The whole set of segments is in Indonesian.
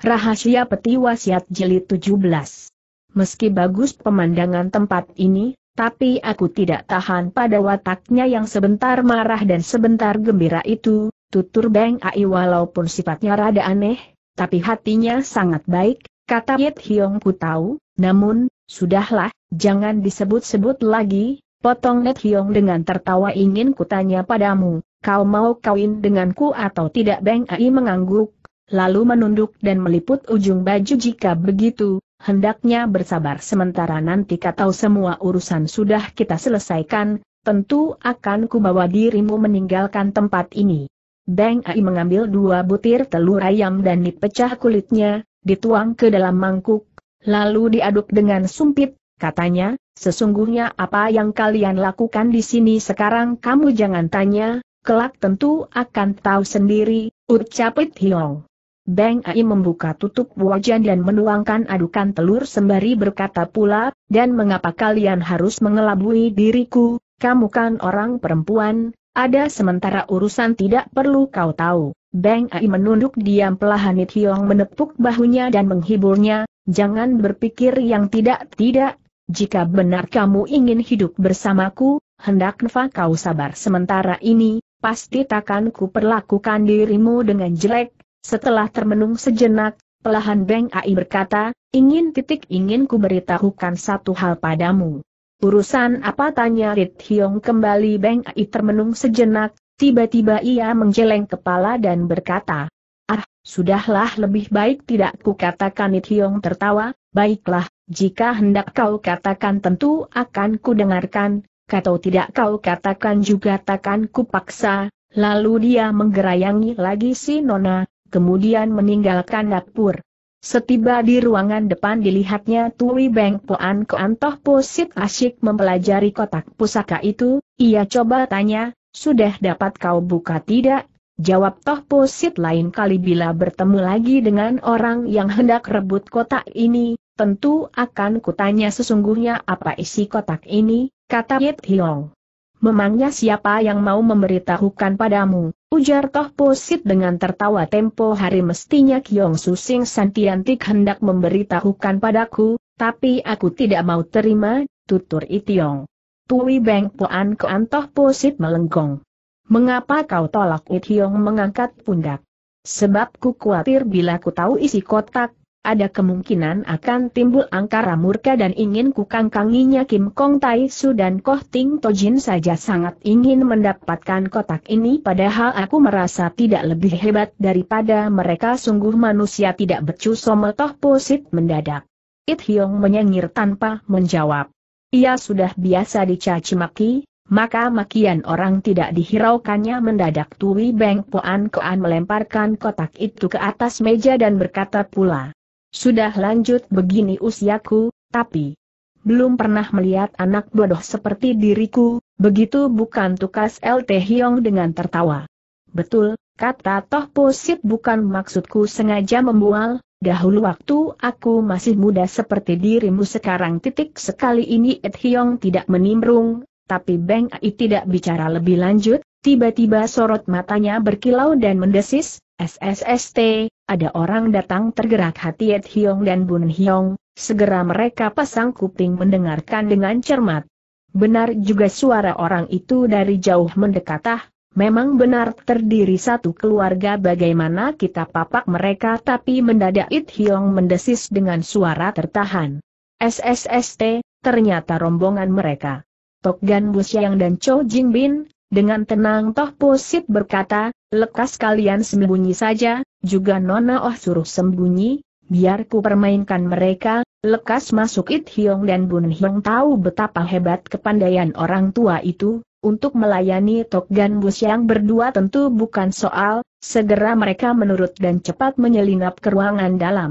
Rahasia Peti Wasiat Jilid 17 Meski bagus pemandangan tempat ini, tapi aku tidak tahan pada wataknya yang sebentar marah dan sebentar gembira itu, tutur Beng Ai walaupun sifatnya rada aneh, tapi hatinya sangat baik, kata Yit Hiong. ku tahu, namun, sudahlah, jangan disebut-sebut lagi, potong Net Hiong dengan tertawa ingin kutanya padamu, kau mau kawin denganku atau tidak Beng Ai mengangguk, lalu menunduk dan meliput ujung baju jika begitu, hendaknya bersabar sementara nanti katau semua urusan sudah kita selesaikan, tentu akan kubawa dirimu meninggalkan tempat ini. Deng Ai mengambil dua butir telur ayam dan dipecah kulitnya, dituang ke dalam mangkuk, lalu diaduk dengan sumpit, katanya, sesungguhnya apa yang kalian lakukan di sini sekarang kamu jangan tanya, kelak tentu akan tahu sendiri, ucapit Hiong. Bang Ai membuka tutup wajan dan menuangkan adukan telur sembari berkata pula, dan mengapa kalian harus mengelabui diriku, kamu kan orang perempuan, ada sementara urusan tidak perlu kau tahu. Bang Ai menunduk diam pelahan Hiong menepuk bahunya dan menghiburnya, jangan berpikir yang tidak-tidak, jika benar kamu ingin hidup bersamaku, hendak kau sabar sementara ini, pasti takkan ku perlakukan dirimu dengan jelek, setelah termenung sejenak, pelahan Beng Ai berkata, ingin titik ingin ku beritahukan satu hal padamu. Urusan apa tanya Rit Hiong kembali Beng Ai termenung sejenak, tiba-tiba ia menjeleng kepala dan berkata, Ah, sudahlah lebih baik tidak ku katakan. Rit Hiong tertawa, baiklah, jika hendak kau katakan tentu akan kudengarkan, kata tidak kau katakan juga takkan paksa, lalu dia menggerayangi lagi si Nona, kemudian meninggalkan dapur. Setiba di ruangan depan dilihatnya Tui Beng Poan Koantoh Posit asyik mempelajari kotak pusaka itu, ia coba tanya, sudah dapat kau buka tidak? Jawab Toh Posit lain kali bila bertemu lagi dengan orang yang hendak rebut kotak ini, tentu akan kutanya sesungguhnya apa isi kotak ini, kata Yit Hiong. Memangnya siapa yang mau memberitahukan padamu? Ujar Toh Posit dengan tertawa tempo hari mestinya Kiong Susing Santiantik hendak memberitahukan padaku, tapi aku tidak mau terima, tutur Itiong. Tui Beng Poan Koan Toh Posit melenggong. Mengapa kau tolak Itiong mengangkat pundak? Sebab ku khawatir bila ku tahu isi kotak, ada kemungkinan akan timbul angkara murka dan ingin kukangkanginya Kim Kong Tai Su dan Koh Ting Tojin saja sangat ingin mendapatkan kotak ini padahal aku merasa tidak lebih hebat daripada mereka sungguh manusia tidak becus toh posit mendadak. It Hyong menyengir tanpa menjawab. Ia sudah biasa dicaci maki, maka makian orang tidak dihiraukannya mendadak Tui Beng Poan Koan melemparkan kotak itu ke atas meja dan berkata pula. Sudah lanjut begini usiaku, tapi belum pernah melihat anak bodoh seperti diriku, begitu bukan tukas LT Hiong dengan tertawa. Betul, kata Toh Posit bukan maksudku sengaja membual, dahulu waktu aku masih muda seperti dirimu sekarang titik sekali ini Ed Hiong tidak menimrung. tapi Beng Ai tidak bicara lebih lanjut, tiba-tiba sorot matanya berkilau dan mendesis, SSST, ada orang datang tergerak hati Ed Hiong dan Bun Hiong. segera mereka pasang kuping mendengarkan dengan cermat. Benar juga suara orang itu dari jauh mendekatah, memang benar terdiri satu keluarga bagaimana kita papak mereka tapi mendadak Ed Hiong mendesis dengan suara tertahan. SSST, ternyata rombongan mereka. Tok Gan Busyang dan Cho Jing Bin, dengan tenang Toh Posit berkata, lekas kalian sembunyi saja, juga Nona Oh suruh sembunyi, biar ku permainkan mereka, lekas masuk It Hiong dan Bun Hiong tahu betapa hebat kepandaian orang tua itu, untuk melayani Tok Gan Bus yang berdua tentu bukan soal, segera mereka menurut dan cepat menyelinap ke ruangan dalam.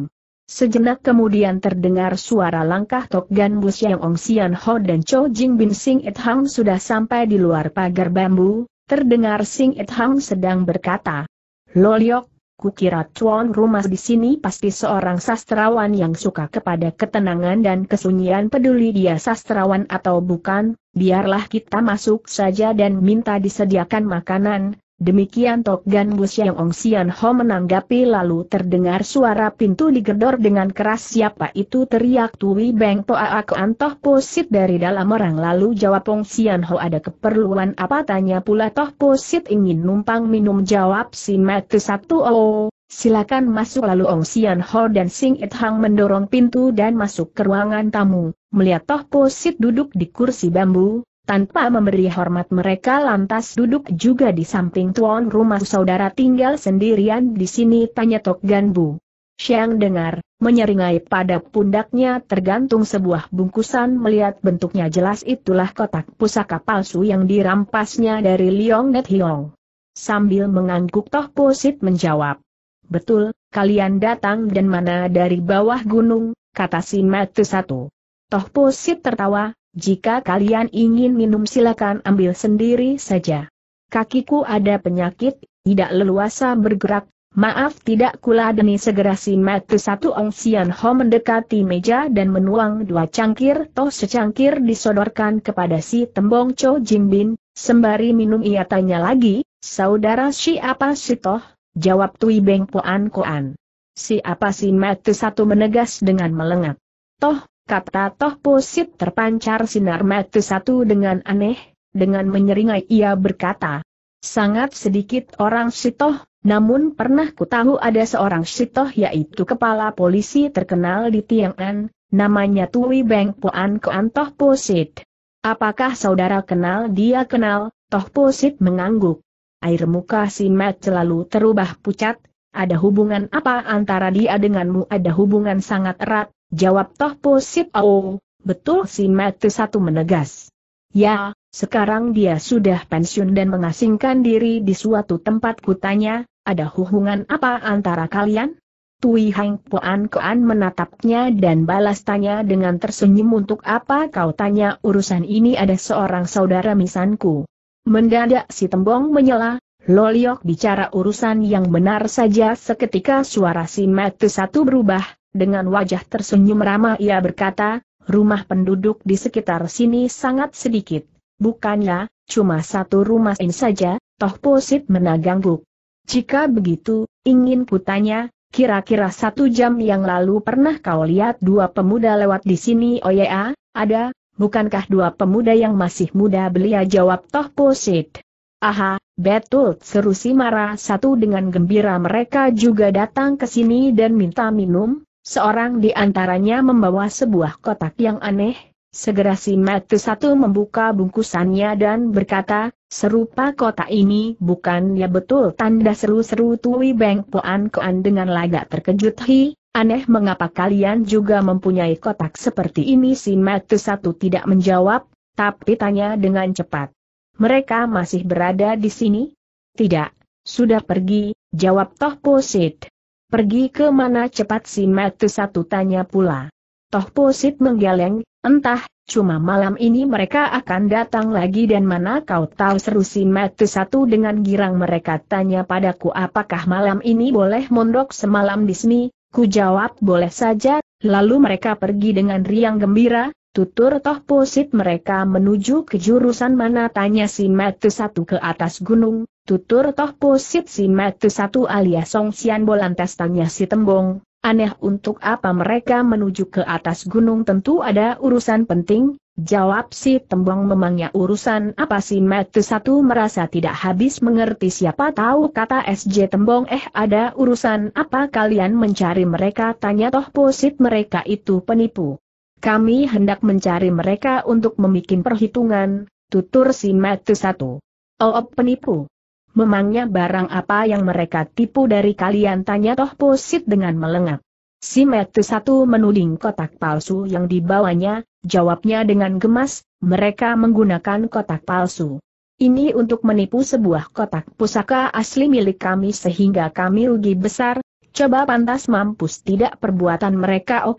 Sejenak kemudian terdengar suara langkah Tok Gan Bus yang Ong Sian Ho dan Cho Jing Bin Sing It Hang sudah sampai di luar pagar bambu, terdengar Sing It Hang sedang berkata, Loliok, Kukira tuan Rumah di sini pasti seorang sastrawan yang suka kepada ketenangan dan kesunyian peduli dia sastrawan atau bukan, biarlah kita masuk saja dan minta disediakan makanan, Demikian Tok Gan Bu Siang Ong Sian Ho menanggapi lalu terdengar suara pintu digedor dengan keras siapa itu teriak Tui Beng Po Aku Antoh Posit dari dalam orang lalu jawab Ong Sian Ho ada keperluan apa tanya pula Toh Posit ingin numpang minum jawab si Mati Sabtu Oh. Silakan masuk lalu Ong Sian Ho dan Sing It Hang mendorong pintu dan masuk ke ruangan tamu. Melihat Toh Posit duduk di kursi bambu, tanpa memberi hormat mereka lantas duduk juga di samping tuan rumah saudara tinggal sendirian di sini tanya Tok Ganbu. Bu. Siang dengar, menyeringai pada pundaknya tergantung sebuah bungkusan melihat bentuknya jelas itulah kotak pusaka palsu yang dirampasnya dari Liong Net Hiong. Sambil mengangguk Toh Posit menjawab. Betul, kalian datang dan mana dari bawah gunung, kata si Matu satu. Toh Posit tertawa, jika kalian ingin minum silakan ambil sendiri saja. Kakiku ada penyakit, tidak leluasa bergerak, maaf tidak kuladeni segera si Matu satu Ong Sian Ho mendekati meja dan menuang dua cangkir toh secangkir disodorkan kepada si Tembong Cho Jin Bin, sembari minum ia tanya lagi, saudara siapa si toh, jawab Tui Beng Poan Koan. Siapa si Matu satu menegas dengan melengak. Toh, Kata Toh Posit terpancar sinar mata satu dengan aneh, dengan menyeringai ia berkata. Sangat sedikit orang Sitoh, namun pernah ku tahu ada seorang Sitoh yaitu kepala polisi terkenal di Tiang'an, namanya Tui Beng Puan Koan Toh Posit. Apakah saudara kenal dia kenal, Toh Posit mengangguk. Air muka si Matt selalu terubah pucat, ada hubungan apa antara dia denganmu? Ada hubungan sangat erat, jawab Toh Po Oh, betul si Matu satu menegas. Ya, sekarang dia sudah pensiun dan mengasingkan diri di suatu tempat kutanya, ada hubungan apa antara kalian? Tui Hang Poan Koan menatapnya dan balas tanya dengan tersenyum untuk apa kau tanya urusan ini ada seorang saudara misanku. Mendadak si tembong menyela, Loliok bicara urusan yang benar saja seketika suara si Matu satu berubah, dengan wajah tersenyum ramah ia berkata, rumah penduduk di sekitar sini sangat sedikit, bukannya, cuma satu rumah ini saja, toh posit menagang buk. Jika begitu, ingin kutanya, kira-kira satu jam yang lalu pernah kau lihat dua pemuda lewat di sini oh ya, ada, bukankah dua pemuda yang masih muda belia jawab toh posit. Aha, Betul, seru si Mara satu dengan gembira mereka juga datang ke sini dan minta minum, seorang di antaranya membawa sebuah kotak yang aneh, segera si Matu satu membuka bungkusannya dan berkata, serupa kotak ini bukan ya betul tanda seru-seru Tui Beng Poan Koan dengan lagak terkejut hi, Aneh mengapa kalian juga mempunyai kotak seperti ini si Matu satu tidak menjawab, tapi tanya dengan cepat. Mereka masih berada di sini? Tidak, sudah pergi, jawab Toh Posit. Pergi ke mana cepat si Matu satu tanya pula. Toh Posit menggeleng, entah, cuma malam ini mereka akan datang lagi dan mana kau tahu seru si Matu satu dengan girang mereka tanya padaku apakah malam ini boleh mondok semalam di sini, ku jawab boleh saja, lalu mereka pergi dengan riang gembira, tutur toh Posit mereka menuju ke jurusan mana tanya si Matu satu ke atas gunung, tutur toh Posit si Matu satu alias Song Sian Bolantas tanya si Tembong, aneh untuk apa mereka menuju ke atas gunung tentu ada urusan penting, jawab si Tembong memangnya urusan apa si Matu satu merasa tidak habis mengerti siapa tahu kata SJ Tembong eh ada urusan apa kalian mencari mereka tanya toh Posit mereka itu penipu. Kami hendak mencari mereka untuk membuat perhitungan, tutur si Matu satu. Oh, oh penipu. Memangnya barang apa yang mereka tipu dari kalian tanya Toh Posit dengan melengak. Si Metu satu menuding kotak palsu yang dibawanya, jawabnya dengan gemas, mereka menggunakan kotak palsu. Ini untuk menipu sebuah kotak pusaka asli milik kami sehingga kami rugi besar, coba pantas mampus tidak perbuatan mereka oh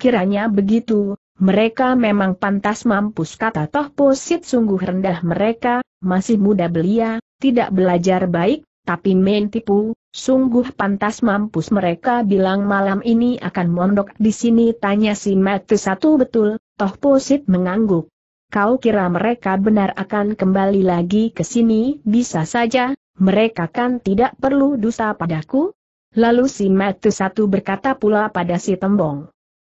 begitu, mereka memang pantas mampus kata Toh Posit sungguh rendah mereka, masih muda belia, tidak belajar baik, tapi main tipu, sungguh pantas mampus mereka bilang malam ini akan mondok di sini tanya si Mati satu betul, Toh Posit mengangguk. Kau kira mereka benar akan kembali lagi ke sini, bisa saja, mereka kan tidak perlu dusta padaku? Lalu si Mati satu berkata pula pada si Tembong.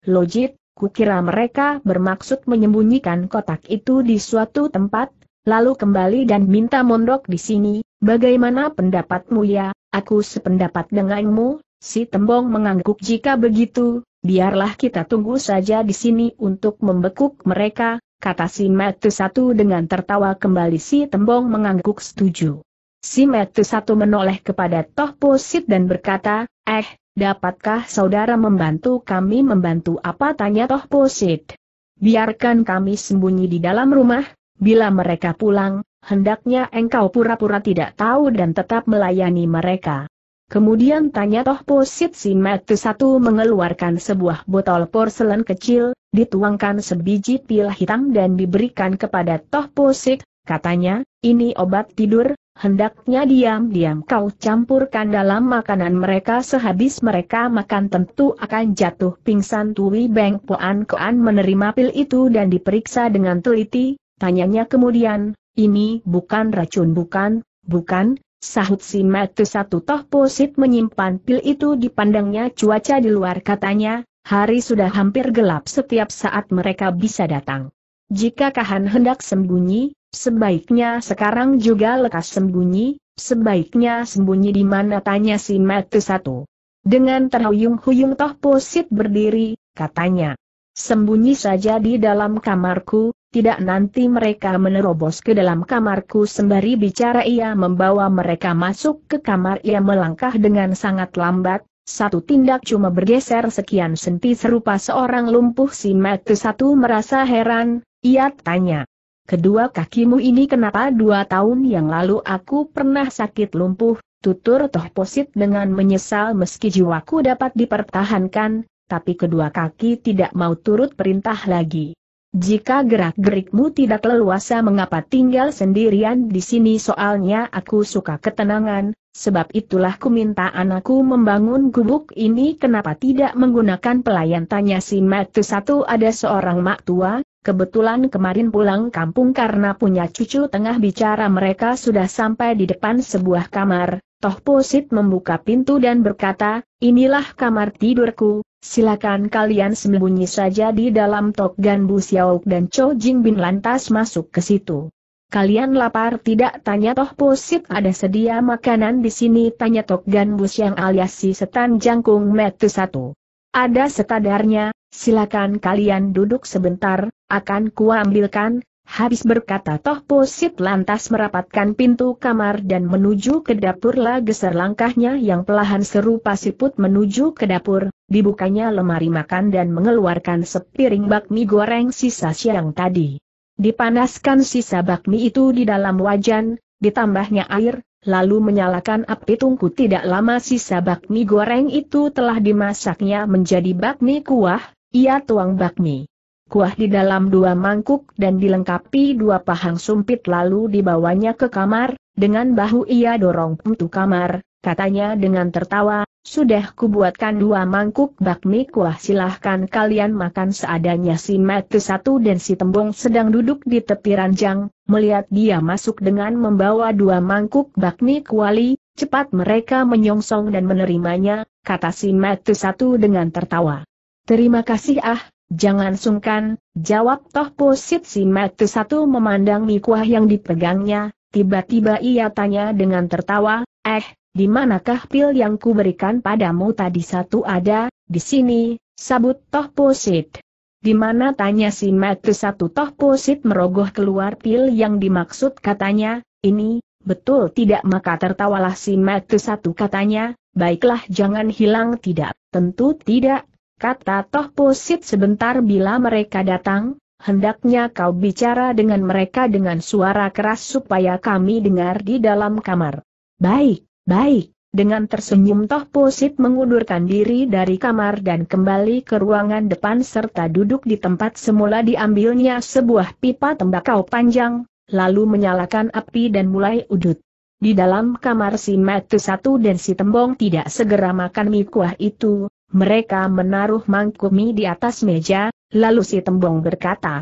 Logit, Kukira mereka bermaksud menyembunyikan kotak itu di suatu tempat, lalu kembali dan minta mondok di sini. Bagaimana pendapatmu ya? Aku sependapat denganmu, si tembong mengangguk jika begitu, biarlah kita tunggu saja di sini untuk membekuk mereka, kata si Metu satu dengan tertawa kembali si tembong mengangguk setuju. Si Metu satu menoleh kepada Toh Posit dan berkata, eh, Dapatkah saudara membantu kami membantu apa tanya Toh Posit? Biarkan kami sembunyi di dalam rumah, bila mereka pulang, hendaknya engkau pura-pura tidak tahu dan tetap melayani mereka. Kemudian tanya Toh Posit si Matu satu mengeluarkan sebuah botol porselen kecil, dituangkan sebiji pil hitam dan diberikan kepada Toh Posit, katanya, ini obat tidur, Hendaknya diam-diam kau campurkan dalam makanan mereka sehabis mereka makan tentu akan jatuh pingsan Tui Beng Poan Koan menerima pil itu dan diperiksa dengan teliti, tanyanya kemudian, ini bukan racun bukan, bukan, sahut si Matu satu toh posit menyimpan pil itu dipandangnya cuaca di luar katanya, hari sudah hampir gelap setiap saat mereka bisa datang. Jika Kahan hendak sembunyi, sebaiknya sekarang juga lekas sembunyi, sebaiknya sembunyi di mana tanya si Matu satu. Dengan terhuyung-huyung toh posit berdiri, katanya. Sembunyi saja di dalam kamarku, tidak nanti mereka menerobos ke dalam kamarku sembari bicara ia membawa mereka masuk ke kamar ia melangkah dengan sangat lambat, satu tindak cuma bergeser sekian senti serupa seorang lumpuh si Matu satu merasa heran, ia tanya. Kedua kakimu ini kenapa dua tahun yang lalu aku pernah sakit lumpuh, tutur Toh Posit dengan menyesal meski jiwaku dapat dipertahankan, tapi kedua kaki tidak mau turut perintah lagi. Jika gerak-gerikmu tidak leluasa mengapa tinggal sendirian di sini soalnya aku suka ketenangan, sebab itulah ku minta anakku membangun gubuk ini kenapa tidak menggunakan pelayan tanya si Matu satu ada seorang mak tua, Kebetulan kemarin pulang kampung karena punya cucu tengah bicara mereka sudah sampai di depan sebuah kamar, Toh Posit membuka pintu dan berkata, inilah kamar tidurku, silakan kalian sembunyi saja di dalam tok Gan Bu Xiaok dan Cho Jing Bin lantas masuk ke situ. Kalian lapar tidak tanya Toh Posit ada sedia makanan di sini tanya Tok Gan Bu Xiang alias si setan jangkung metu satu. Ada sekadarnya, Silakan kalian duduk sebentar, akan kuambilkan, habis berkata Toh Posit lantas merapatkan pintu kamar dan menuju ke dapur lah geser langkahnya yang pelahan serupa siput menuju ke dapur, dibukanya lemari makan dan mengeluarkan sepiring bakmi goreng sisa siang tadi. Dipanaskan sisa bakmi itu di dalam wajan, ditambahnya air, lalu menyalakan api tungku tidak lama sisa bakmi goreng itu telah dimasaknya menjadi bakmi kuah, ia tuang bakmi. Kuah di dalam dua mangkuk dan dilengkapi dua pahang sumpit lalu dibawanya ke kamar, dengan bahu ia dorong pintu kamar, katanya dengan tertawa, sudah kubuatkan dua mangkuk bakmi kuah silahkan kalian makan seadanya si Matu satu dan si Tembong sedang duduk di tepi ranjang, melihat dia masuk dengan membawa dua mangkuk bakmi kuali, cepat mereka menyongsong dan menerimanya, kata si Matu satu dengan tertawa. Terima kasih ah, jangan sungkan, jawab Toh Posit si Matu satu memandang mikuah yang dipegangnya, tiba-tiba ia tanya dengan tertawa, eh, di manakah pil yang kuberikan padamu tadi satu ada, di sini, sabut Toh Posit. Di mana tanya si Matu satu Toh Posit merogoh keluar pil yang dimaksud katanya, ini, betul tidak maka tertawalah si Matu satu katanya, baiklah jangan hilang tidak, tentu tidak, kata Toh Pusit sebentar bila mereka datang, hendaknya kau bicara dengan mereka dengan suara keras supaya kami dengar di dalam kamar. Baik, baik, dengan tersenyum Toh Pusit mengundurkan diri dari kamar dan kembali ke ruangan depan serta duduk di tempat semula diambilnya sebuah pipa tembakau panjang, lalu menyalakan api dan mulai udut. Di dalam kamar si Matu satu dan si Tembong tidak segera makan mie kuah itu, mereka menaruh mangkuk mie di atas meja, lalu si tembong berkata,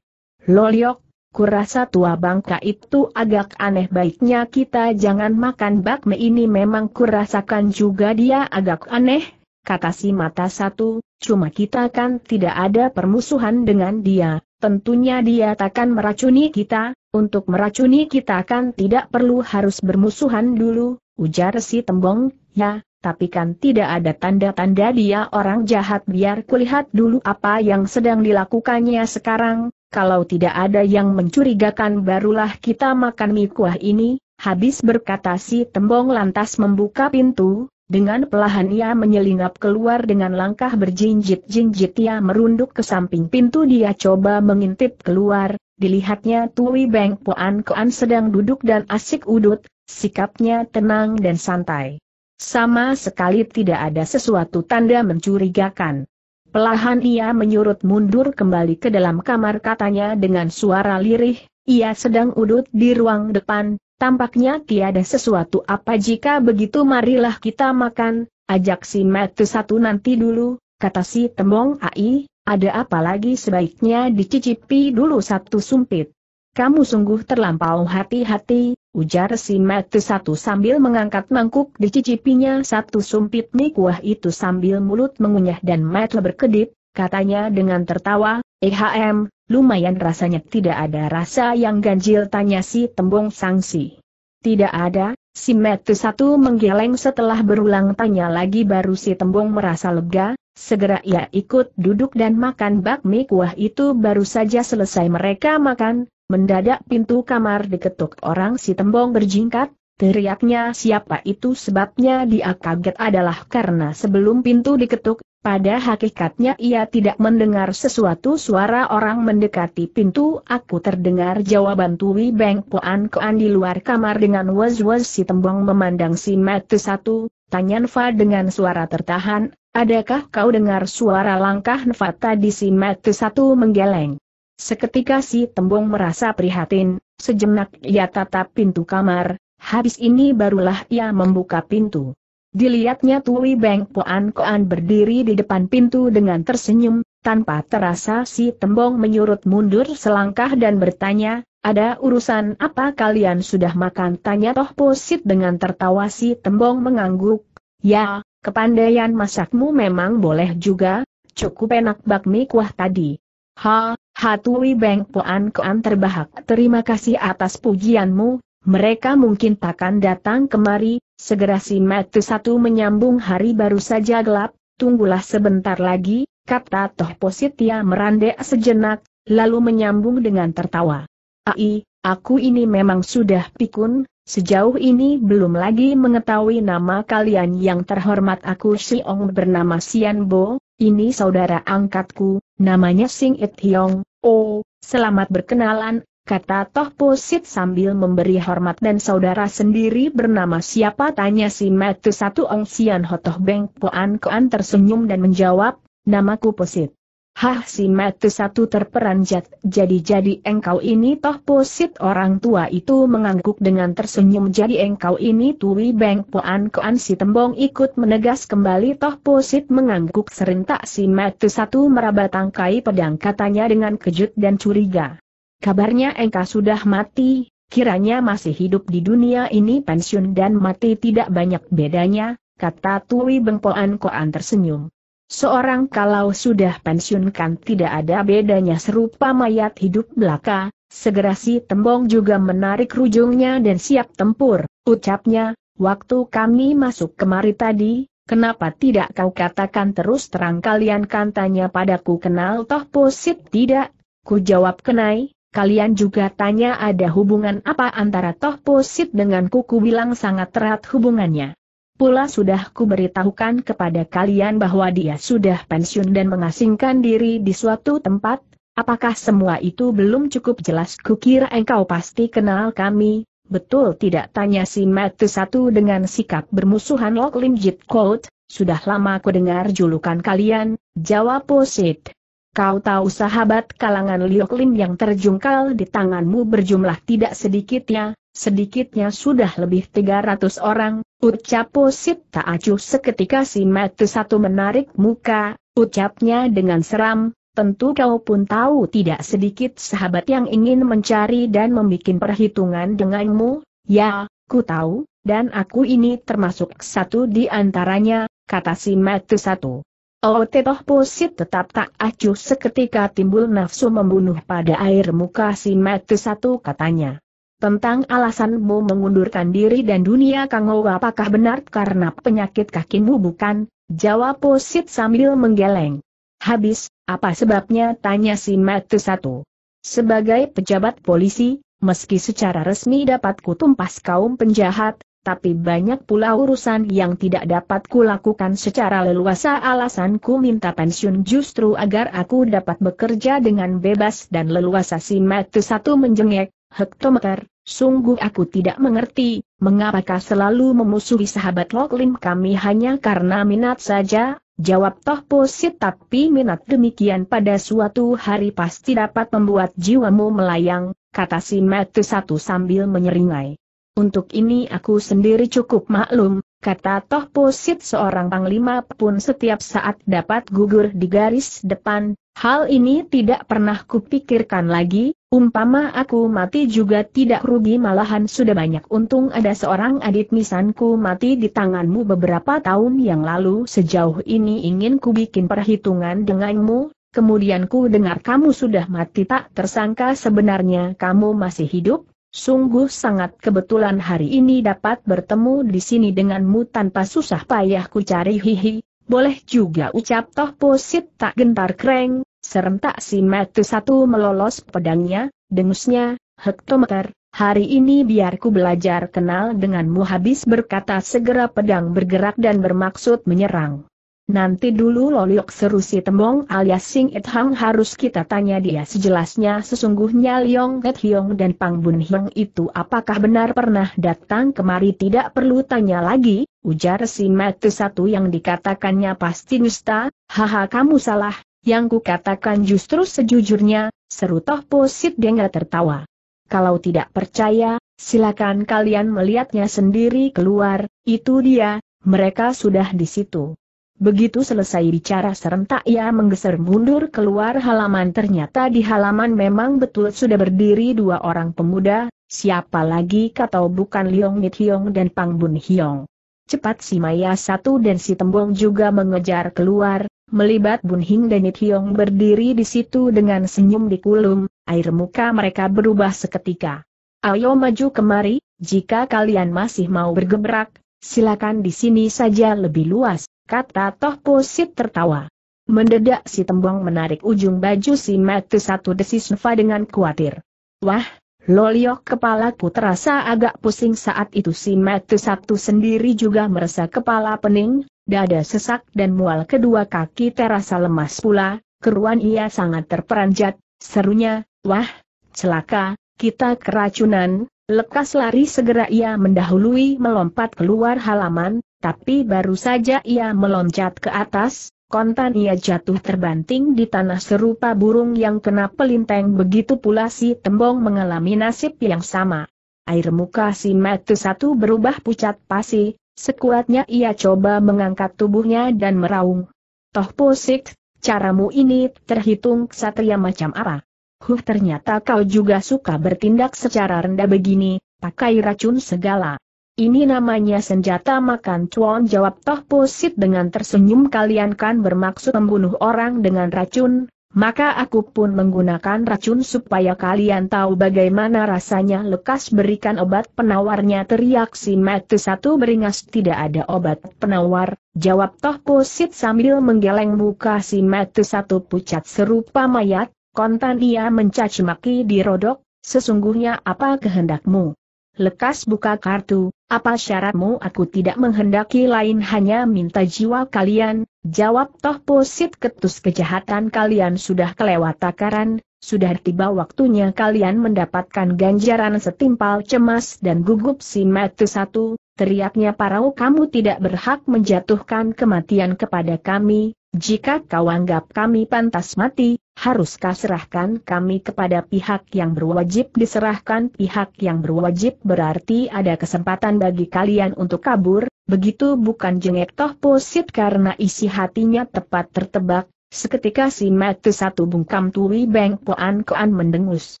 Loliok, kurasa tua bangka itu agak aneh baiknya kita jangan makan bakmi ini memang kurasakan juga dia agak aneh, kata si mata satu, cuma kita kan tidak ada permusuhan dengan dia, tentunya dia takkan meracuni kita, untuk meracuni kita kan tidak perlu harus bermusuhan dulu, ujar si tembong, ya, tapi kan tidak ada tanda-tanda dia orang jahat biar kulihat dulu apa yang sedang dilakukannya sekarang, kalau tidak ada yang mencurigakan barulah kita makan mie kuah ini, habis berkata si tembong lantas membuka pintu, dengan pelahan ia menyelinap keluar dengan langkah berjinjit-jinjit ia merunduk ke samping pintu dia coba mengintip keluar, dilihatnya Tui Beng Poan Koan sedang duduk dan asik udut, sikapnya tenang dan santai. Sama sekali tidak ada sesuatu tanda mencurigakan. Pelahan ia menyurut mundur kembali ke dalam kamar katanya dengan suara lirih, ia sedang udut di ruang depan, tampaknya tiada sesuatu apa jika begitu marilah kita makan, ajak si Matu satu nanti dulu, kata si tembong AI, ada apa lagi sebaiknya dicicipi dulu satu sumpit. Kamu sungguh terlampau hati-hati, ujar si Mati satu sambil mengangkat mangkuk dicicipinya satu sumpit mie kuah itu sambil mulut mengunyah dan Mati berkedip, katanya dengan tertawa, EHM, lumayan rasanya tidak ada rasa yang ganjil tanya si tembong sangsi. Tidak ada, si Mati satu menggeleng setelah berulang tanya lagi baru si tembong merasa lega, Segera ia ikut duduk dan makan bakmi kuah itu baru saja selesai mereka makan, Mendadak pintu kamar diketuk orang si tembong berjingkat, teriaknya siapa itu sebabnya dia kaget adalah karena sebelum pintu diketuk, pada hakikatnya ia tidak mendengar sesuatu suara orang mendekati pintu aku terdengar jawaban Tui Beng Poan Koan di luar kamar dengan was-was si tembong memandang si Matu satu, tanya Nfa dengan suara tertahan, adakah kau dengar suara langkah Nfa tadi si Matu satu menggeleng. Seketika si tembong merasa prihatin, sejenak ia tatap pintu kamar, habis ini barulah ia membuka pintu. Dilihatnya Tui Beng Poan Koan berdiri di depan pintu dengan tersenyum, tanpa terasa si tembong menyurut mundur selangkah dan bertanya, ada urusan apa kalian sudah makan? Tanya Toh Posit dengan tertawa si tembong mengangguk, ya, kepandaian masakmu memang boleh juga, cukup enak bakmi kuah tadi. Ha, Hatui Beng Poan Koan terbahak. Terima kasih atas pujianmu, mereka mungkin takkan datang kemari, segera si Matu satu menyambung hari baru saja gelap, tunggulah sebentar lagi, kata Toh Positia merandek sejenak, lalu menyambung dengan tertawa. Ai, aku ini memang sudah pikun, sejauh ini belum lagi mengetahui nama kalian yang terhormat aku Siong bernama Sian Bo, ini saudara angkatku, namanya Sing It Hyong, oh, selamat berkenalan, kata Toh Posit sambil memberi hormat dan saudara sendiri bernama siapa tanya si Matu Satu Ong Sian Hotoh Beng Poan Koan tersenyum dan menjawab, namaku Posit. Hah si mati satu terperanjat, jadi-jadi engkau ini toh posit orang tua itu mengangguk dengan tersenyum jadi engkau ini tui beng poan koan si tembong ikut menegas kembali toh posit mengangguk serentak si mati satu meraba tangkai pedang katanya dengan kejut dan curiga. Kabarnya engkau sudah mati, kiranya masih hidup di dunia ini pensiun dan mati tidak banyak bedanya, kata Tui Bengpoan Koan tersenyum. Seorang kalau sudah pensiunkan tidak ada bedanya serupa mayat hidup belaka, segera si tembong juga menarik rujungnya dan siap tempur, ucapnya, waktu kami masuk kemari tadi, kenapa tidak kau katakan terus terang kalian kan tanya padaku kenal toh posit tidak? Ku jawab kenai, kalian juga tanya ada hubungan apa antara toh posit dengan kuku bilang sangat erat hubungannya. Pula sudah ku beritahukan kepada kalian bahwa dia sudah pensiun dan mengasingkan diri di suatu tempat, apakah semua itu belum cukup jelas kukira engkau pasti kenal kami, betul tidak tanya si Matu satu dengan sikap bermusuhan Lok Lim Jit Kout, sudah lama ku dengar julukan kalian, jawab Posit. Kau tahu sahabat kalangan Liok Lim yang terjungkal di tanganmu berjumlah tidak sedikitnya sedikitnya sudah lebih 300 orang, ucap Posip tak Acuh seketika si Metu satu menarik muka, ucapnya dengan seram, tentu kau pun tahu tidak sedikit sahabat yang ingin mencari dan membuat perhitungan denganmu, ya, ku tahu, dan aku ini termasuk satu di antaranya, kata si Metu satu. Otetoh oh, Posit tetap tak acuh seketika timbul nafsu membunuh pada air muka si Metu satu katanya. Tentang alasanmu mengundurkan diri dan dunia Kang Ou apakah benar karena penyakit kakimu bukan? Jawab Posit sambil menggeleng. Habis, apa sebabnya tanya si Matu satu. Sebagai pejabat polisi, meski secara resmi dapat kutumpas kaum penjahat, tapi banyak pula urusan yang tidak dapat kulakukan secara leluasa alasanku minta pensiun justru agar aku dapat bekerja dengan bebas dan leluasa si Matu satu menjengek, Hektometer, sungguh aku tidak mengerti, mengapakah selalu memusuhi sahabat Loklim kami hanya karena minat saja, jawab Toh Posit tapi minat demikian pada suatu hari pasti dapat membuat jiwamu melayang, kata si Metu satu sambil menyeringai. Untuk ini aku sendiri cukup maklum, kata Toh Posit seorang panglima pun setiap saat dapat gugur di garis depan, hal ini tidak pernah kupikirkan lagi, Umpama aku mati juga tidak rugi malahan sudah banyak untung ada seorang adik misanku mati di tanganmu beberapa tahun yang lalu sejauh ini ingin ku bikin perhitungan denganmu, kemudian ku dengar kamu sudah mati tak tersangka sebenarnya kamu masih hidup, sungguh sangat kebetulan hari ini dapat bertemu di sini denganmu tanpa susah payah ku cari hihi, boleh juga ucap toh posit tak gentar kreng, Serentak si Metu satu melolos pedangnya, dengusnya, hektometer, hari ini biarku belajar kenal denganmu habis berkata segera pedang bergerak dan bermaksud menyerang. Nanti dulu Loliok seru si tembong alias Sing It Hang harus kita tanya dia sejelasnya sesungguhnya Liong Et Hiong dan Pang Bun Hiong itu apakah benar pernah datang kemari tidak perlu tanya lagi, ujar si Matu satu yang dikatakannya pasti dusta, haha kamu salah, yang kukatakan justru sejujurnya, seru Toh Posit dengar tertawa. Kalau tidak percaya, silakan kalian melihatnya sendiri keluar, itu dia, mereka sudah di situ. Begitu selesai bicara serentak ia menggeser mundur keluar halaman ternyata di halaman memang betul sudah berdiri dua orang pemuda, siapa lagi kata bukan Liong Mit Hiong dan Pang Bun Hiong. Cepat si Maya satu dan si Tembong juga mengejar keluar, Melibat Bun Hing dan Hiong berdiri di situ dengan senyum di kulum, air muka mereka berubah seketika. Ayo maju kemari, jika kalian masih mau bergebrak, silakan di sini saja lebih luas, kata Toh Posit tertawa. Mendedak si tembong menarik ujung baju si Matu satu desis desisva dengan khawatir. Wah, loliok kepalaku terasa agak pusing saat itu si Matu satu sendiri juga merasa kepala pening, dada sesak dan mual kedua kaki terasa lemas pula, keruan ia sangat terperanjat, serunya, wah, celaka, kita keracunan, lekas lari segera ia mendahului melompat keluar halaman, tapi baru saja ia meloncat ke atas, Kontan ia jatuh terbanting di tanah serupa burung yang kena pelinteng begitu pula si tembong mengalami nasib yang sama. Air muka si Matu satu berubah pucat pasi, Sekuatnya ia coba mengangkat tubuhnya dan meraung. Toh posik, caramu ini terhitung satria macam apa? Huh ternyata kau juga suka bertindak secara rendah begini, pakai racun segala. Ini namanya senjata makan cuan jawab Toh Posit dengan tersenyum kalian kan bermaksud membunuh orang dengan racun, maka aku pun menggunakan racun supaya kalian tahu bagaimana rasanya lekas berikan obat penawarnya teriak si Matu satu beringas tidak ada obat penawar, jawab Toh Pusit sambil menggeleng muka si Matu satu pucat serupa mayat, kontan ia mencacimaki maki di rodok, sesungguhnya apa kehendakmu? Lekas buka kartu, apa syaratmu aku tidak menghendaki lain hanya minta jiwa kalian, jawab toh posit ketus kejahatan kalian sudah kelewat takaran, sudah tiba waktunya kalian mendapatkan ganjaran setimpal cemas dan gugup si metu satu, teriaknya parau kamu tidak berhak menjatuhkan kematian kepada kami, jika kau anggap kami pantas mati, haruskah serahkan kami kepada pihak yang berwajib diserahkan pihak yang berwajib berarti ada kesempatan bagi kalian untuk kabur, begitu bukan jengek toh posit karena isi hatinya tepat tertebak, seketika si mati satu bungkam tuwi beng poan koan mendengus.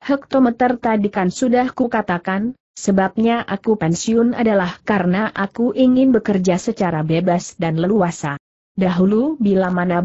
Hektometer tadi kan sudah kukatakan, sebabnya aku pensiun adalah karena aku ingin bekerja secara bebas dan leluasa. Dahulu bila mana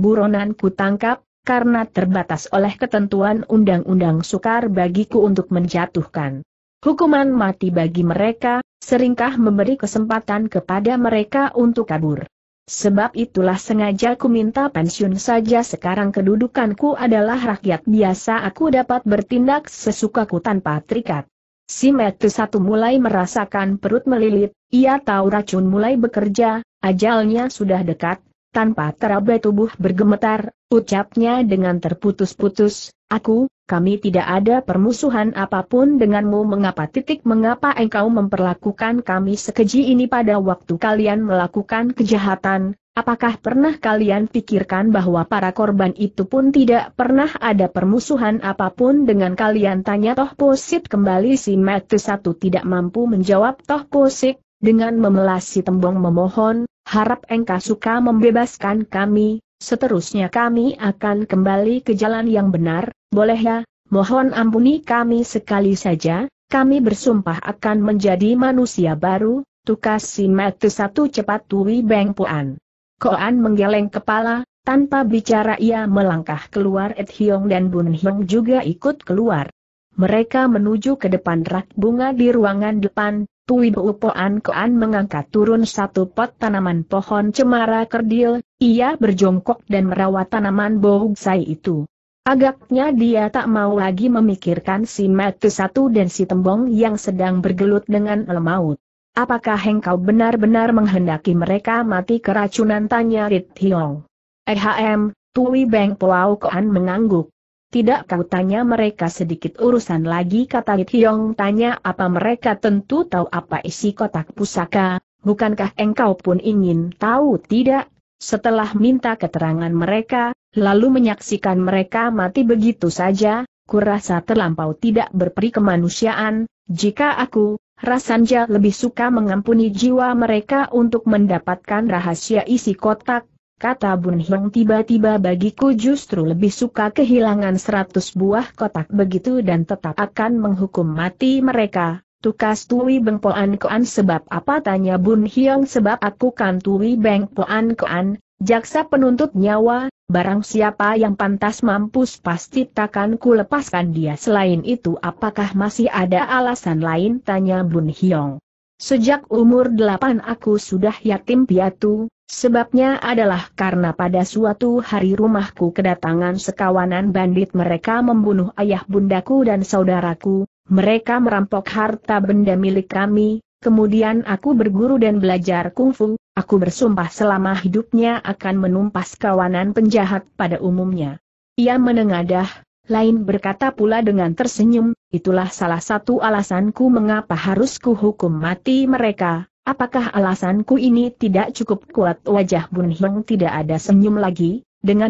ku tangkap, karena terbatas oleh ketentuan undang-undang sukar bagiku untuk menjatuhkan. Hukuman mati bagi mereka, seringkah memberi kesempatan kepada mereka untuk kabur. Sebab itulah sengaja ku minta pensiun saja sekarang kedudukanku adalah rakyat biasa aku dapat bertindak sesukaku tanpa terikat. Si Metu satu mulai merasakan perut melilit, ia tahu racun mulai bekerja, ajalnya sudah dekat, tanpa teraba tubuh bergemetar, Ucapnya dengan terputus-putus, aku, kami tidak ada permusuhan apapun denganmu mengapa titik mengapa engkau memperlakukan kami sekeji ini pada waktu kalian melakukan kejahatan, apakah pernah kalian pikirkan bahwa para korban itu pun tidak pernah ada permusuhan apapun dengan kalian tanya Toh Posit kembali si Matthew satu tidak mampu menjawab Toh Posit, dengan memelasi tembong memohon, harap engkau suka membebaskan kami, Seterusnya kami akan kembali ke jalan yang benar, boleh ya, mohon ampuni kami sekali saja, kami bersumpah akan menjadi manusia baru, tukas si metu satu cepat Tui Beng Puan. Koan menggeleng kepala, tanpa bicara ia melangkah keluar Ed Hiong dan Bun Hiong juga ikut keluar. Mereka menuju ke depan rak bunga di ruangan depan, Tui Buupoan Koan mengangkat turun satu pot tanaman pohon cemara kerdil, ia berjongkok dan merawat tanaman say itu. Agaknya dia tak mau lagi memikirkan si Matu satu dan si tembong yang sedang bergelut dengan lemaut. Apakah engkau benar-benar menghendaki mereka mati keracunan tanya Rit Hiong? Ehm, Tui Beng Pulau Koan mengangguk. Tidak kau tanya mereka sedikit urusan lagi kata Hiong tanya apa mereka tentu tahu apa isi kotak pusaka, bukankah engkau pun ingin tahu tidak? Setelah minta keterangan mereka, lalu menyaksikan mereka mati begitu saja, kurasa terlampau tidak berperi kemanusiaan, jika aku, Rasanja lebih suka mengampuni jiwa mereka untuk mendapatkan rahasia isi kotak, kata Bun Hiong tiba-tiba bagiku justru lebih suka kehilangan seratus buah kotak begitu dan tetap akan menghukum mati mereka. Tukas Tui Beng Poan Koan sebab apa tanya Bun Hiong sebab aku kan Tui Beng Poan Koan, jaksa penuntut nyawa, barang siapa yang pantas mampus pasti takkan ku lepaskan dia selain itu apakah masih ada alasan lain tanya Bun Hiong. Sejak umur delapan aku sudah yatim piatu, Sebabnya adalah karena pada suatu hari rumahku kedatangan sekawanan bandit mereka membunuh ayah bundaku dan saudaraku, mereka merampok harta benda milik kami, kemudian aku berguru dan belajar kungfu, aku bersumpah selama hidupnya akan menumpas kawanan penjahat pada umumnya. Ia menengadah, lain berkata pula dengan tersenyum, itulah salah satu alasanku mengapa harus kuhukum mati mereka, Apakah alasanku ini tidak cukup kuat? Wajah Bun Heng tidak ada senyum lagi, dengan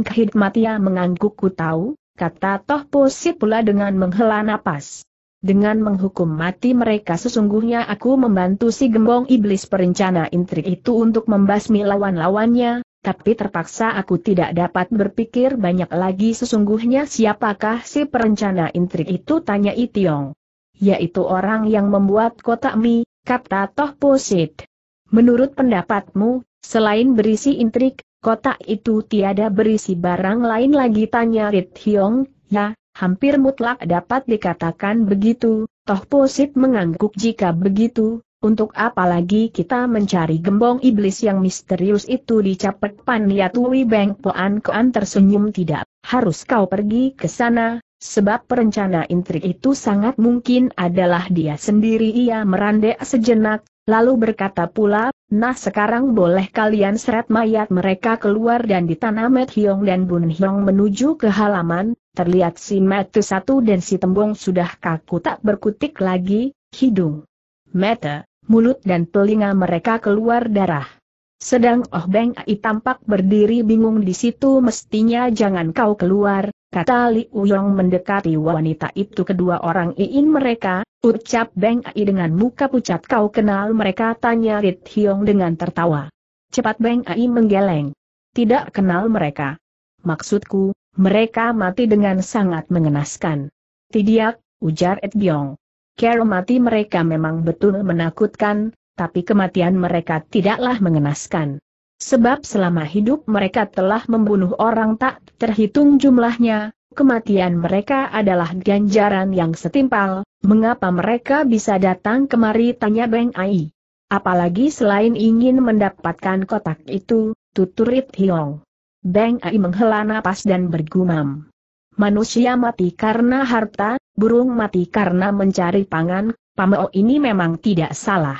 mengangguk ku tahu, kata Toh Po Si pula dengan menghela napas. Dengan menghukum mati mereka sesungguhnya aku membantu si gembong iblis perencana intrik itu untuk membasmi lawan-lawannya, tapi terpaksa aku tidak dapat berpikir banyak lagi sesungguhnya siapakah si perencana intrik itu tanya Itiong. Yaitu orang yang membuat kotak mie, kata Toh Posit. Menurut pendapatmu, selain berisi intrik, kotak itu tiada berisi barang lain lagi tanya Rit Hiong. ya, hampir mutlak dapat dikatakan begitu, Toh Posit mengangguk jika begitu, untuk apa lagi kita mencari gembong iblis yang misterius itu Pan Paniatui Beng Poan Koan tersenyum tidak, harus kau pergi ke sana, Sebab perencana intrik itu sangat mungkin adalah dia sendiri ia merandek sejenak, lalu berkata pula, nah sekarang boleh kalian seret mayat mereka keluar dan ditanam Met Hiong dan Bun Hiong menuju ke halaman, terlihat si Mete satu dan si Tembong sudah kaku tak berkutik lagi, hidung, mata, mulut dan telinga mereka keluar darah. Sedang Oh Beng Ai tampak berdiri bingung di situ mestinya jangan kau keluar, kata Li Uyong mendekati wanita itu kedua orang iin mereka, ucap Beng Ai dengan muka pucat kau kenal mereka tanya Rit Hiong dengan tertawa. Cepat Beng Ai menggeleng. Tidak kenal mereka. Maksudku, mereka mati dengan sangat mengenaskan. Tidak, ujar Ed Byong. Kero mati mereka memang betul menakutkan, tapi kematian mereka tidaklah mengenaskan. Sebab selama hidup mereka telah membunuh orang tak terhitung jumlahnya, kematian mereka adalah ganjaran yang setimpal, mengapa mereka bisa datang kemari tanya Beng Ai. Apalagi selain ingin mendapatkan kotak itu, tutur tuturit Hiong. Beng Ai menghela napas dan bergumam. Manusia mati karena harta, burung mati karena mencari pangan, Pameo ini memang tidak salah.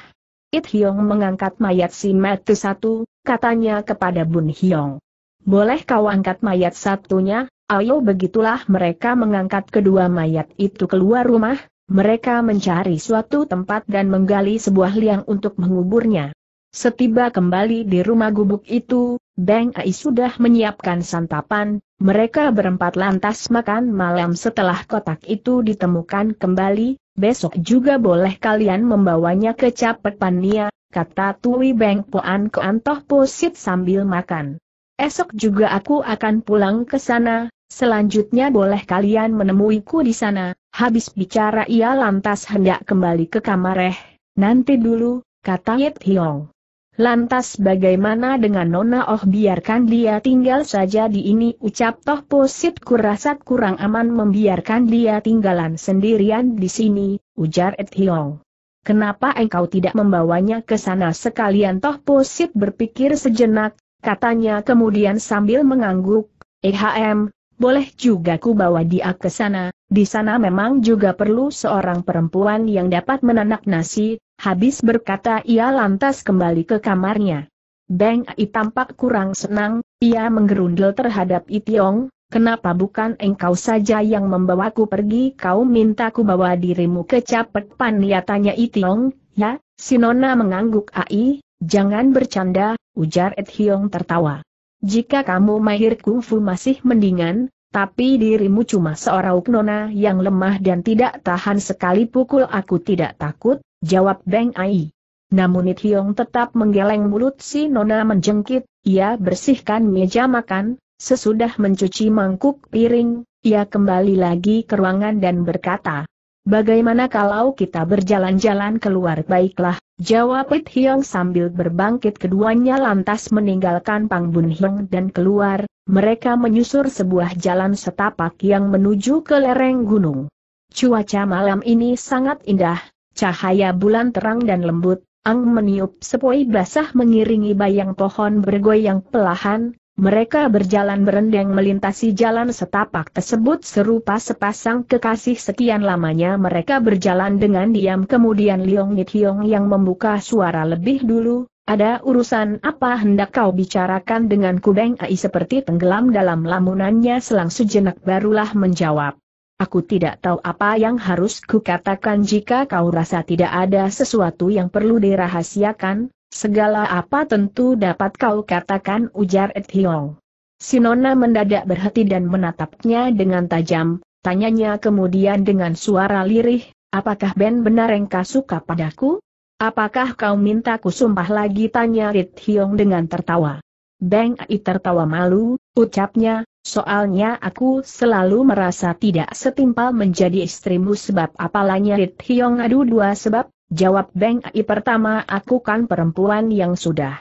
It Hyong mengangkat mayat si Matu satu, katanya kepada Bun Hyong. Boleh kau angkat mayat satunya, ayo begitulah mereka mengangkat kedua mayat itu keluar rumah, mereka mencari suatu tempat dan menggali sebuah liang untuk menguburnya. Setiba kembali di rumah gubuk itu, Beng Ai sudah menyiapkan santapan, mereka berempat lantas makan malam setelah kotak itu ditemukan kembali, besok juga boleh kalian membawanya ke Capet Pania, kata Tui Beng Poan ke Antoh Posit sambil makan. Esok juga aku akan pulang ke sana, selanjutnya boleh kalian menemuiku di sana. Habis bicara ia lantas hendak kembali ke kamareh. Nanti dulu, kata Yit Hiong. Lantas bagaimana dengan Nona Oh biarkan dia tinggal saja di ini ucap Toh Posit kurasa kurang aman membiarkan dia tinggalan sendirian di sini, ujar Et Hiong. Kenapa engkau tidak membawanya ke sana sekalian Toh Posit berpikir sejenak, katanya kemudian sambil mengangguk, Ehm, boleh juga ku bawa dia ke sana, di sana memang juga perlu seorang perempuan yang dapat menanak nasi, habis berkata ia lantas kembali ke kamarnya. Beng Ai tampak kurang senang, ia menggerundel terhadap Itiong, kenapa bukan engkau saja yang membawaku pergi kau minta ku bawa dirimu ke capek pan ya tanya Itiong, ya, nona mengangguk Ai, jangan bercanda, ujar Itiong tertawa. Jika kamu mahir kungfu masih mendingan, tapi dirimu cuma seorang nona yang lemah dan tidak tahan sekali pukul aku tidak takut, jawab Beng Ai. Namun It Hiong tetap menggeleng mulut si nona menjengkit, ia bersihkan meja makan, sesudah mencuci mangkuk piring, ia kembali lagi ke ruangan dan berkata, Bagaimana kalau kita berjalan-jalan keluar baiklah, jawab It Hiong sambil berbangkit keduanya lantas meninggalkan Pang Bun Hiong dan keluar, mereka menyusur sebuah jalan setapak yang menuju ke lereng gunung. Cuaca malam ini sangat indah, cahaya bulan terang dan lembut, Ang meniup sepoi basah mengiringi bayang pohon bergoyang pelahan, mereka berjalan berendeng melintasi jalan setapak tersebut serupa sepasang kekasih sekian lamanya mereka berjalan dengan diam kemudian Liong Hiong yang membuka suara lebih dulu, ada urusan apa hendak kau bicarakan dengan Kubeng Ai seperti tenggelam dalam lamunannya selang sejenak barulah menjawab. Aku tidak tahu apa yang harus kukatakan jika kau rasa tidak ada sesuatu yang perlu dirahasiakan, Segala apa tentu dapat kau katakan ujar Ed Hiong. Sinona mendadak berhenti dan menatapnya dengan tajam, tanyanya kemudian dengan suara lirih, apakah Ben benar engkau suka padaku? Apakah kau minta ku sumpah lagi tanya Rit Hiong dengan tertawa. Ben Ai tertawa malu, ucapnya, soalnya aku selalu merasa tidak setimpal menjadi istrimu sebab apalanya Rit Hiong adu dua sebab, Jawab Beng Ai pertama aku kan perempuan yang sudah.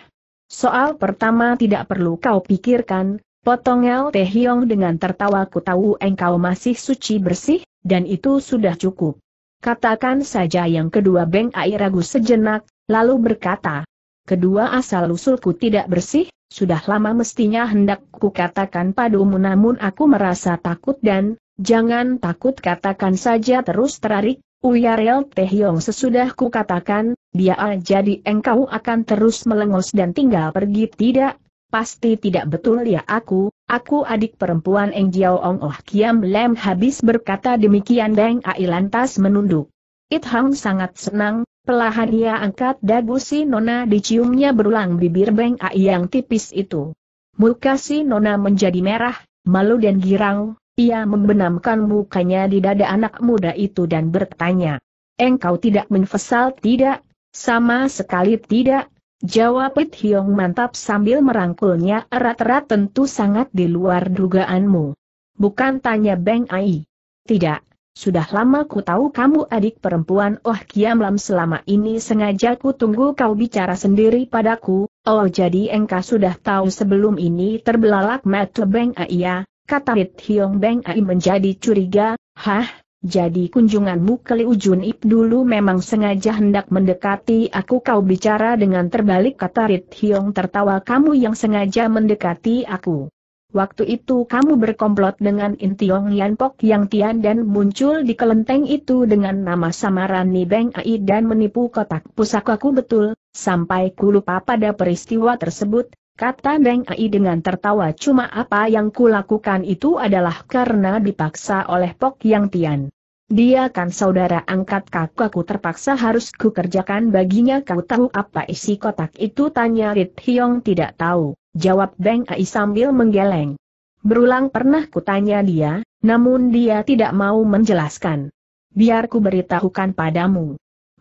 Soal pertama tidak perlu kau pikirkan, potong El Teh Hiong dengan tertawa ku tahu engkau masih suci bersih, dan itu sudah cukup. Katakan saja yang kedua Beng Ai ragu sejenak, lalu berkata, kedua asal-usulku tidak bersih, sudah lama mestinya hendak ku katakan padamu namun aku merasa takut dan, jangan takut katakan saja terus terarik, Teh Yong sesudah ku katakan, dia ah, jadi engkau akan terus melengos dan tinggal pergi tidak, pasti tidak betul ya aku, aku adik perempuan Eng Jiao Ong Oh Kiam Lem habis berkata demikian Beng Ai lantas menunduk. It Hang sangat senang, pelahan ia angkat dagu si Nona diciumnya berulang bibir Beng Ai yang tipis itu. Muka si Nona menjadi merah, malu dan girang, ia membenamkan mukanya di dada anak muda itu dan bertanya. Engkau tidak menyesal tidak? Sama sekali tidak, jawab It Hiong mantap sambil merangkulnya erat-erat tentu sangat di luar dugaanmu. Bukan tanya Beng Ai. Tidak, sudah lama ku tahu kamu adik perempuan Oh Kiam Lam selama ini sengaja ku tunggu kau bicara sendiri padaku, oh jadi engkau sudah tahu sebelum ini terbelalak mata Beng Ai ya, Kata Rit Hiong Beng Ai menjadi curiga, hah, jadi kunjunganmu ke Liu Jun Ip dulu memang sengaja hendak mendekati aku kau bicara dengan terbalik kata Rit Hiong tertawa kamu yang sengaja mendekati aku. Waktu itu kamu berkomplot dengan Intiong Pok yang Tian dan muncul di kelenteng itu dengan nama samaran Ni Beng Ai dan menipu kotak pusakaku betul, sampai ku lupa pada peristiwa tersebut, Kata Beng Ai dengan tertawa cuma apa yang kulakukan itu adalah karena dipaksa oleh Pok Yang Tian. Dia kan saudara angkat kakakku terpaksa harus kukerjakan baginya kau tahu apa isi kotak itu tanya Rit Hiong. tidak tahu, jawab Beng Ai sambil menggeleng. Berulang pernah kutanya dia, namun dia tidak mau menjelaskan. Biar ku beritahukan padamu.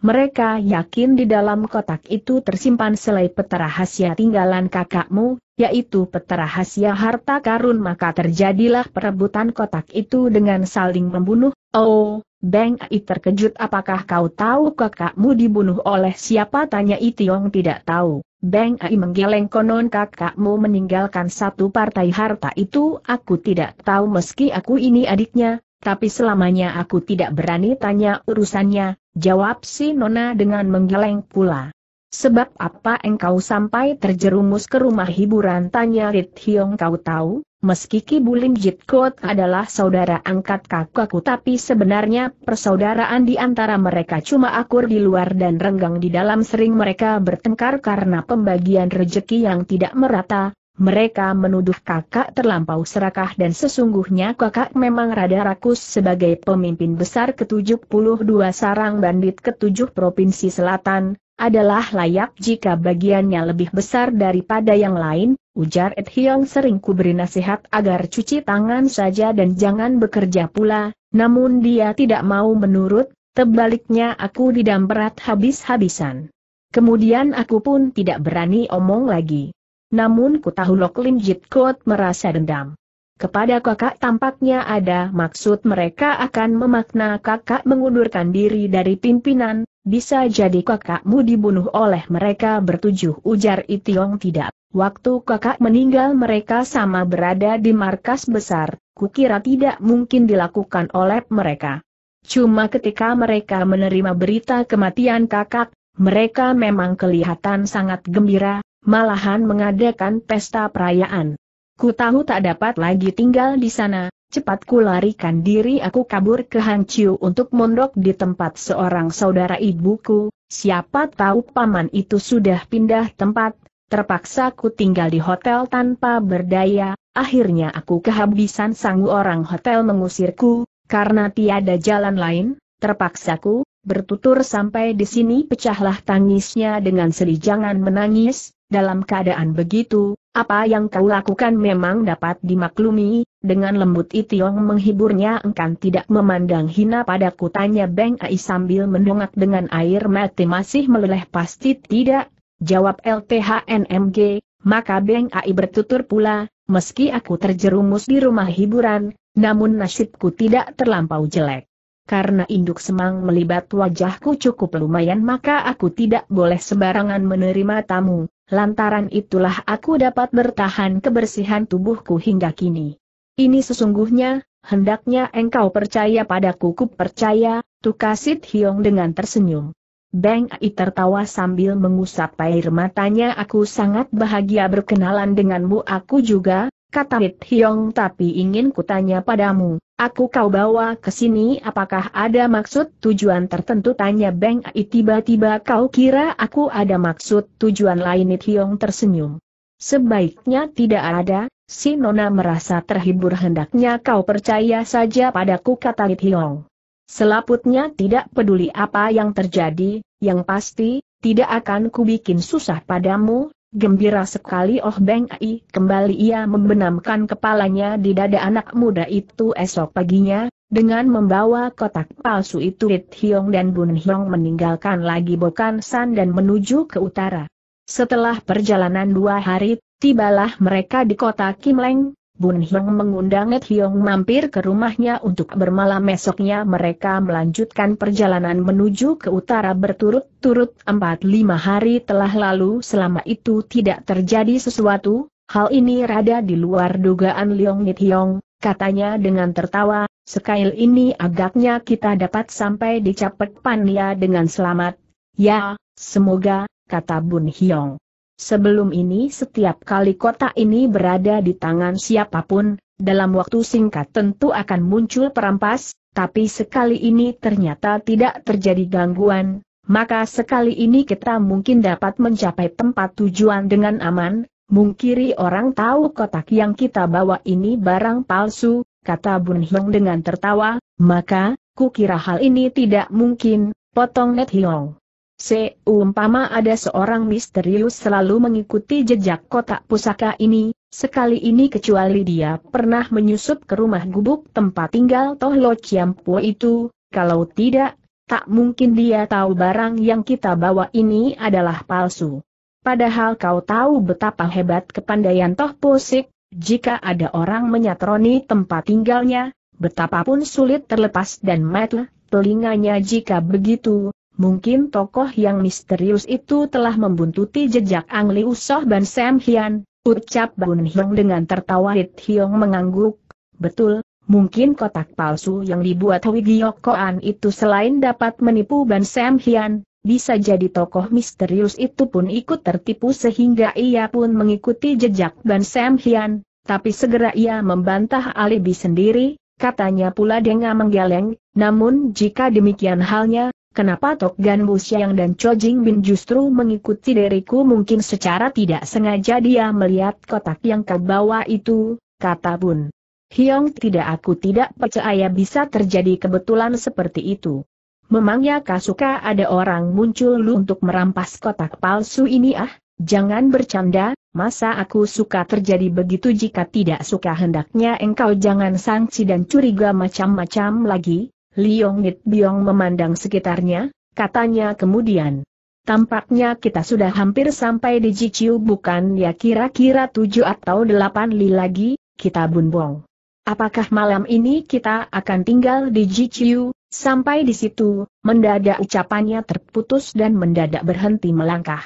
Mereka yakin di dalam kotak itu tersimpan selai peta rahasia tinggalan kakakmu, yaitu peta rahasia harta karun maka terjadilah perebutan kotak itu dengan saling membunuh. Oh, Beng Ai terkejut apakah kau tahu kakakmu dibunuh oleh siapa tanya Itiong tidak tahu. Beng Ai menggeleng konon kakakmu meninggalkan satu partai harta itu aku tidak tahu meski aku ini adiknya, tapi selamanya aku tidak berani tanya urusannya, jawab si Nona dengan menggeleng pula. Sebab apa engkau sampai terjerumus ke rumah hiburan tanya Rit Hiong. kau tahu, meski Ki Bulim Jit Kot adalah saudara angkat kakakku tapi sebenarnya persaudaraan di antara mereka cuma akur di luar dan renggang di dalam sering mereka bertengkar karena pembagian rejeki yang tidak merata, mereka menuduh kakak terlampau serakah dan sesungguhnya kakak memang rada rakus sebagai pemimpin besar ke-72 sarang bandit ke-7 Provinsi Selatan, adalah layak jika bagiannya lebih besar daripada yang lain, ujar Ed Hyong sering kuberi nasihat agar cuci tangan saja dan jangan bekerja pula, namun dia tidak mau menurut, tebaliknya aku didam habis-habisan. Kemudian aku pun tidak berani omong lagi. Namun ku tahu Lok Lim Jit Kot merasa dendam. Kepada kakak tampaknya ada maksud mereka akan memakna kakak mengundurkan diri dari pimpinan, bisa jadi kakakmu dibunuh oleh mereka bertujuh ujar Itiong tidak. Waktu kakak meninggal mereka sama berada di markas besar, kukira tidak mungkin dilakukan oleh mereka. Cuma ketika mereka menerima berita kematian kakak, mereka memang kelihatan sangat gembira, malahan mengadakan pesta perayaan. Ku tahu tak dapat lagi tinggal di sana, cepat ku larikan diri aku kabur ke Hangciu untuk mondok di tempat seorang saudara ibuku, siapa tahu paman itu sudah pindah tempat, terpaksa ku tinggal di hotel tanpa berdaya, akhirnya aku kehabisan sangu orang hotel mengusirku, karena tiada jalan lain, terpaksa ku, bertutur sampai di sini pecahlah tangisnya dengan sedih jangan menangis, dalam keadaan begitu, apa yang kau lakukan memang dapat dimaklumi, dengan lembut Itiong menghiburnya engkan tidak memandang hina pada kutanya Beng Ai sambil mendongak dengan air mati masih meleleh pasti tidak, jawab LTHNMG, maka Beng Ai bertutur pula, meski aku terjerumus di rumah hiburan, namun nasibku tidak terlampau jelek. Karena induk semang melibat wajahku cukup lumayan maka aku tidak boleh sembarangan menerima tamu, lantaran itulah aku dapat bertahan kebersihan tubuhku hingga kini. Ini sesungguhnya, hendaknya engkau percaya padaku ku percaya, tukasit Hiong dengan tersenyum. Bang Ai tertawa sambil mengusap air matanya aku sangat bahagia berkenalan denganmu aku juga, kata Hit Hiong tapi ingin kutanya padamu, aku kau bawa ke sini apakah ada maksud tujuan tertentu tanya Beng Ai tiba-tiba kau kira aku ada maksud tujuan lain Hit Hiong tersenyum. Sebaiknya tidak ada, si Nona merasa terhibur hendaknya kau percaya saja padaku kata Hit Hiong. Selaputnya tidak peduli apa yang terjadi, yang pasti, tidak akan kubikin susah padamu, Gembira sekali Oh Beng Ai, kembali ia membenamkan kepalanya di dada anak muda itu esok paginya, dengan membawa kotak palsu itu Rit Hiong dan Bun Hiong meninggalkan lagi Bokan San dan menuju ke utara. Setelah perjalanan dua hari, tibalah mereka di kota Kim Leng. Bun Hiong mengundang Ed Hyong mampir ke rumahnya untuk bermalam esoknya mereka melanjutkan perjalanan menuju ke utara berturut-turut 4-5 hari telah lalu selama itu tidak terjadi sesuatu, hal ini rada di luar dugaan Leong Ed Hyong, katanya dengan tertawa, sekail ini agaknya kita dapat sampai di Capek Pania dengan selamat. Ya, semoga, kata Bun Hyong. Sebelum ini setiap kali kota ini berada di tangan siapapun, dalam waktu singkat tentu akan muncul perampas, tapi sekali ini ternyata tidak terjadi gangguan, maka sekali ini kita mungkin dapat mencapai tempat tujuan dengan aman, mungkiri orang tahu kotak yang kita bawa ini barang palsu, kata Bun Hiong dengan tertawa, maka, kukira hal ini tidak mungkin, potong Net Hiong. Seumpama ada seorang misterius selalu mengikuti jejak kotak pusaka ini, sekali ini kecuali dia pernah menyusup ke rumah gubuk tempat tinggal Toh Lo Chiampo itu, kalau tidak, tak mungkin dia tahu barang yang kita bawa ini adalah palsu. Padahal kau tahu betapa hebat kepandaian Toh Sik. jika ada orang menyatroni tempat tinggalnya, betapapun sulit terlepas dan metel telinganya jika begitu, mungkin tokoh yang misterius itu telah membuntuti jejak Ang Liu Soh Ban Sam Hian, ucap Bun Hiong dengan tertawa Hit Hiong mengangguk, betul, mungkin kotak palsu yang dibuat Hui Gyokoan itu selain dapat menipu Ban Sam Hian, bisa jadi tokoh misterius itu pun ikut tertipu sehingga ia pun mengikuti jejak Ban Sam Hian, tapi segera ia membantah alibi sendiri, katanya pula dengan menggeleng, namun jika demikian halnya, Kenapa Tok Gan Bu Siang dan Cho Jing Bin justru mengikuti diriku mungkin secara tidak sengaja dia melihat kotak yang kau bawa itu, kata Bun. Hiong tidak aku tidak percaya bisa terjadi kebetulan seperti itu. Memangnya suka ada orang muncul lu untuk merampas kotak palsu ini ah? Jangan bercanda, masa aku suka terjadi begitu jika tidak suka hendaknya engkau jangan sangsi dan curiga macam-macam lagi, Liong Nit Biong memandang sekitarnya, katanya kemudian. Tampaknya kita sudah hampir sampai di Jiciu bukan ya kira-kira tujuh atau delapan li lagi, kita bunbong. Apakah malam ini kita akan tinggal di Jiciu? Sampai di situ, mendadak ucapannya terputus dan mendadak berhenti melangkah.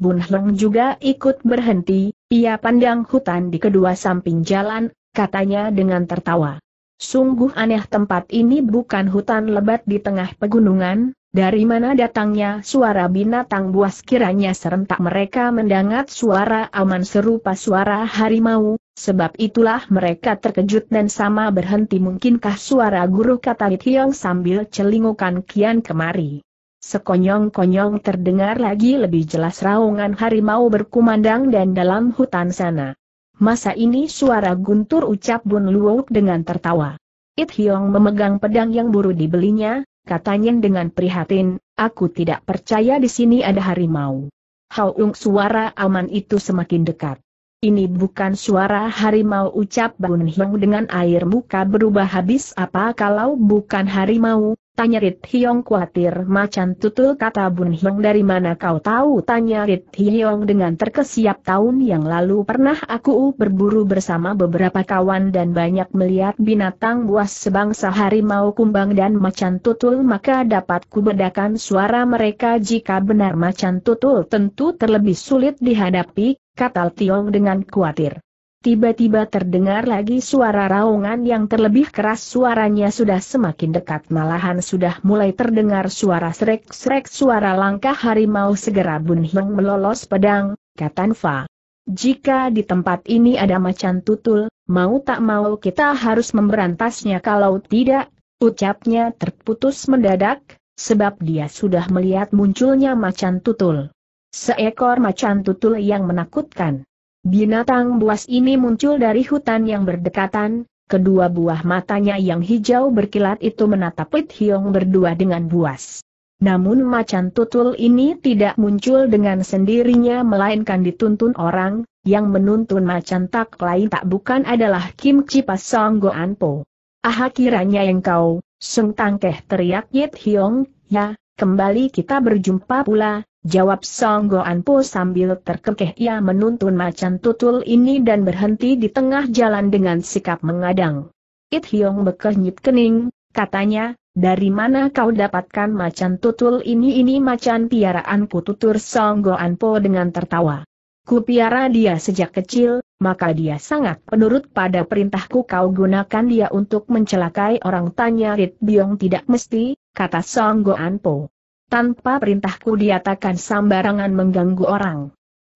Bun Heng juga ikut berhenti, ia pandang hutan di kedua samping jalan, katanya dengan tertawa. Sungguh aneh tempat ini bukan hutan lebat di tengah pegunungan, dari mana datangnya suara binatang buas kiranya serentak mereka mendengar suara aman serupa suara harimau, sebab itulah mereka terkejut dan sama berhenti mungkinkah suara guru kata Hiong sambil celingukan kian kemari. Sekonyong-konyong terdengar lagi lebih jelas raungan harimau berkumandang dan dalam hutan sana. Masa ini suara guntur ucap Bun Luwuk dengan tertawa. It Hyong memegang pedang yang buru dibelinya, katanya dengan prihatin, aku tidak percaya di sini ada harimau. Haung suara aman itu semakin dekat. Ini bukan suara harimau ucap Bun Hyong dengan air muka berubah habis apa kalau bukan harimau, Tanya Rit Hiong khawatir macan tutul kata Bun Hiong dari mana kau tahu tanya Rit Hiong dengan terkesiap tahun yang lalu pernah aku berburu bersama beberapa kawan dan banyak melihat binatang buas sebangsa harimau kumbang dan macan tutul maka dapat kubedakan suara mereka jika benar macan tutul tentu terlebih sulit dihadapi, kata Tiong dengan khawatir. Tiba-tiba terdengar lagi suara raungan yang terlebih keras suaranya sudah semakin dekat malahan sudah mulai terdengar suara srek-srek suara langkah harimau segera Bunhyang melolos pedang, kata Fa. Jika di tempat ini ada macan tutul, mau tak mau kita harus memberantasnya kalau tidak, ucapnya terputus mendadak, sebab dia sudah melihat munculnya macan tutul. Seekor macan tutul yang menakutkan. Binatang buas ini muncul dari hutan yang berdekatan, kedua buah matanya yang hijau berkilat itu menatap It Hiong berdua dengan buas. Namun macan tutul ini tidak muncul dengan sendirinya melainkan dituntun orang, yang menuntun macan tak lain tak bukan adalah Kim Chipas Song An Po. Aha kiranya engkau, Seng Tangkeh teriak Yit Hiong, ya, kembali kita berjumpa pula, Jawab Song Goan Po sambil terkekeh ia menuntun macan tutul ini dan berhenti di tengah jalan dengan sikap mengadang. It Hyong bekehnyit kening, katanya, dari mana kau dapatkan macan tutul ini ini macan piaraanku tutur Goan Po dengan tertawa. Ku piara dia sejak kecil, maka dia sangat penurut pada perintahku kau gunakan dia untuk mencelakai orang tanya It Biong tidak mesti, kata Song Goan Po. Tanpa perintahku diatakan sambarangan mengganggu orang.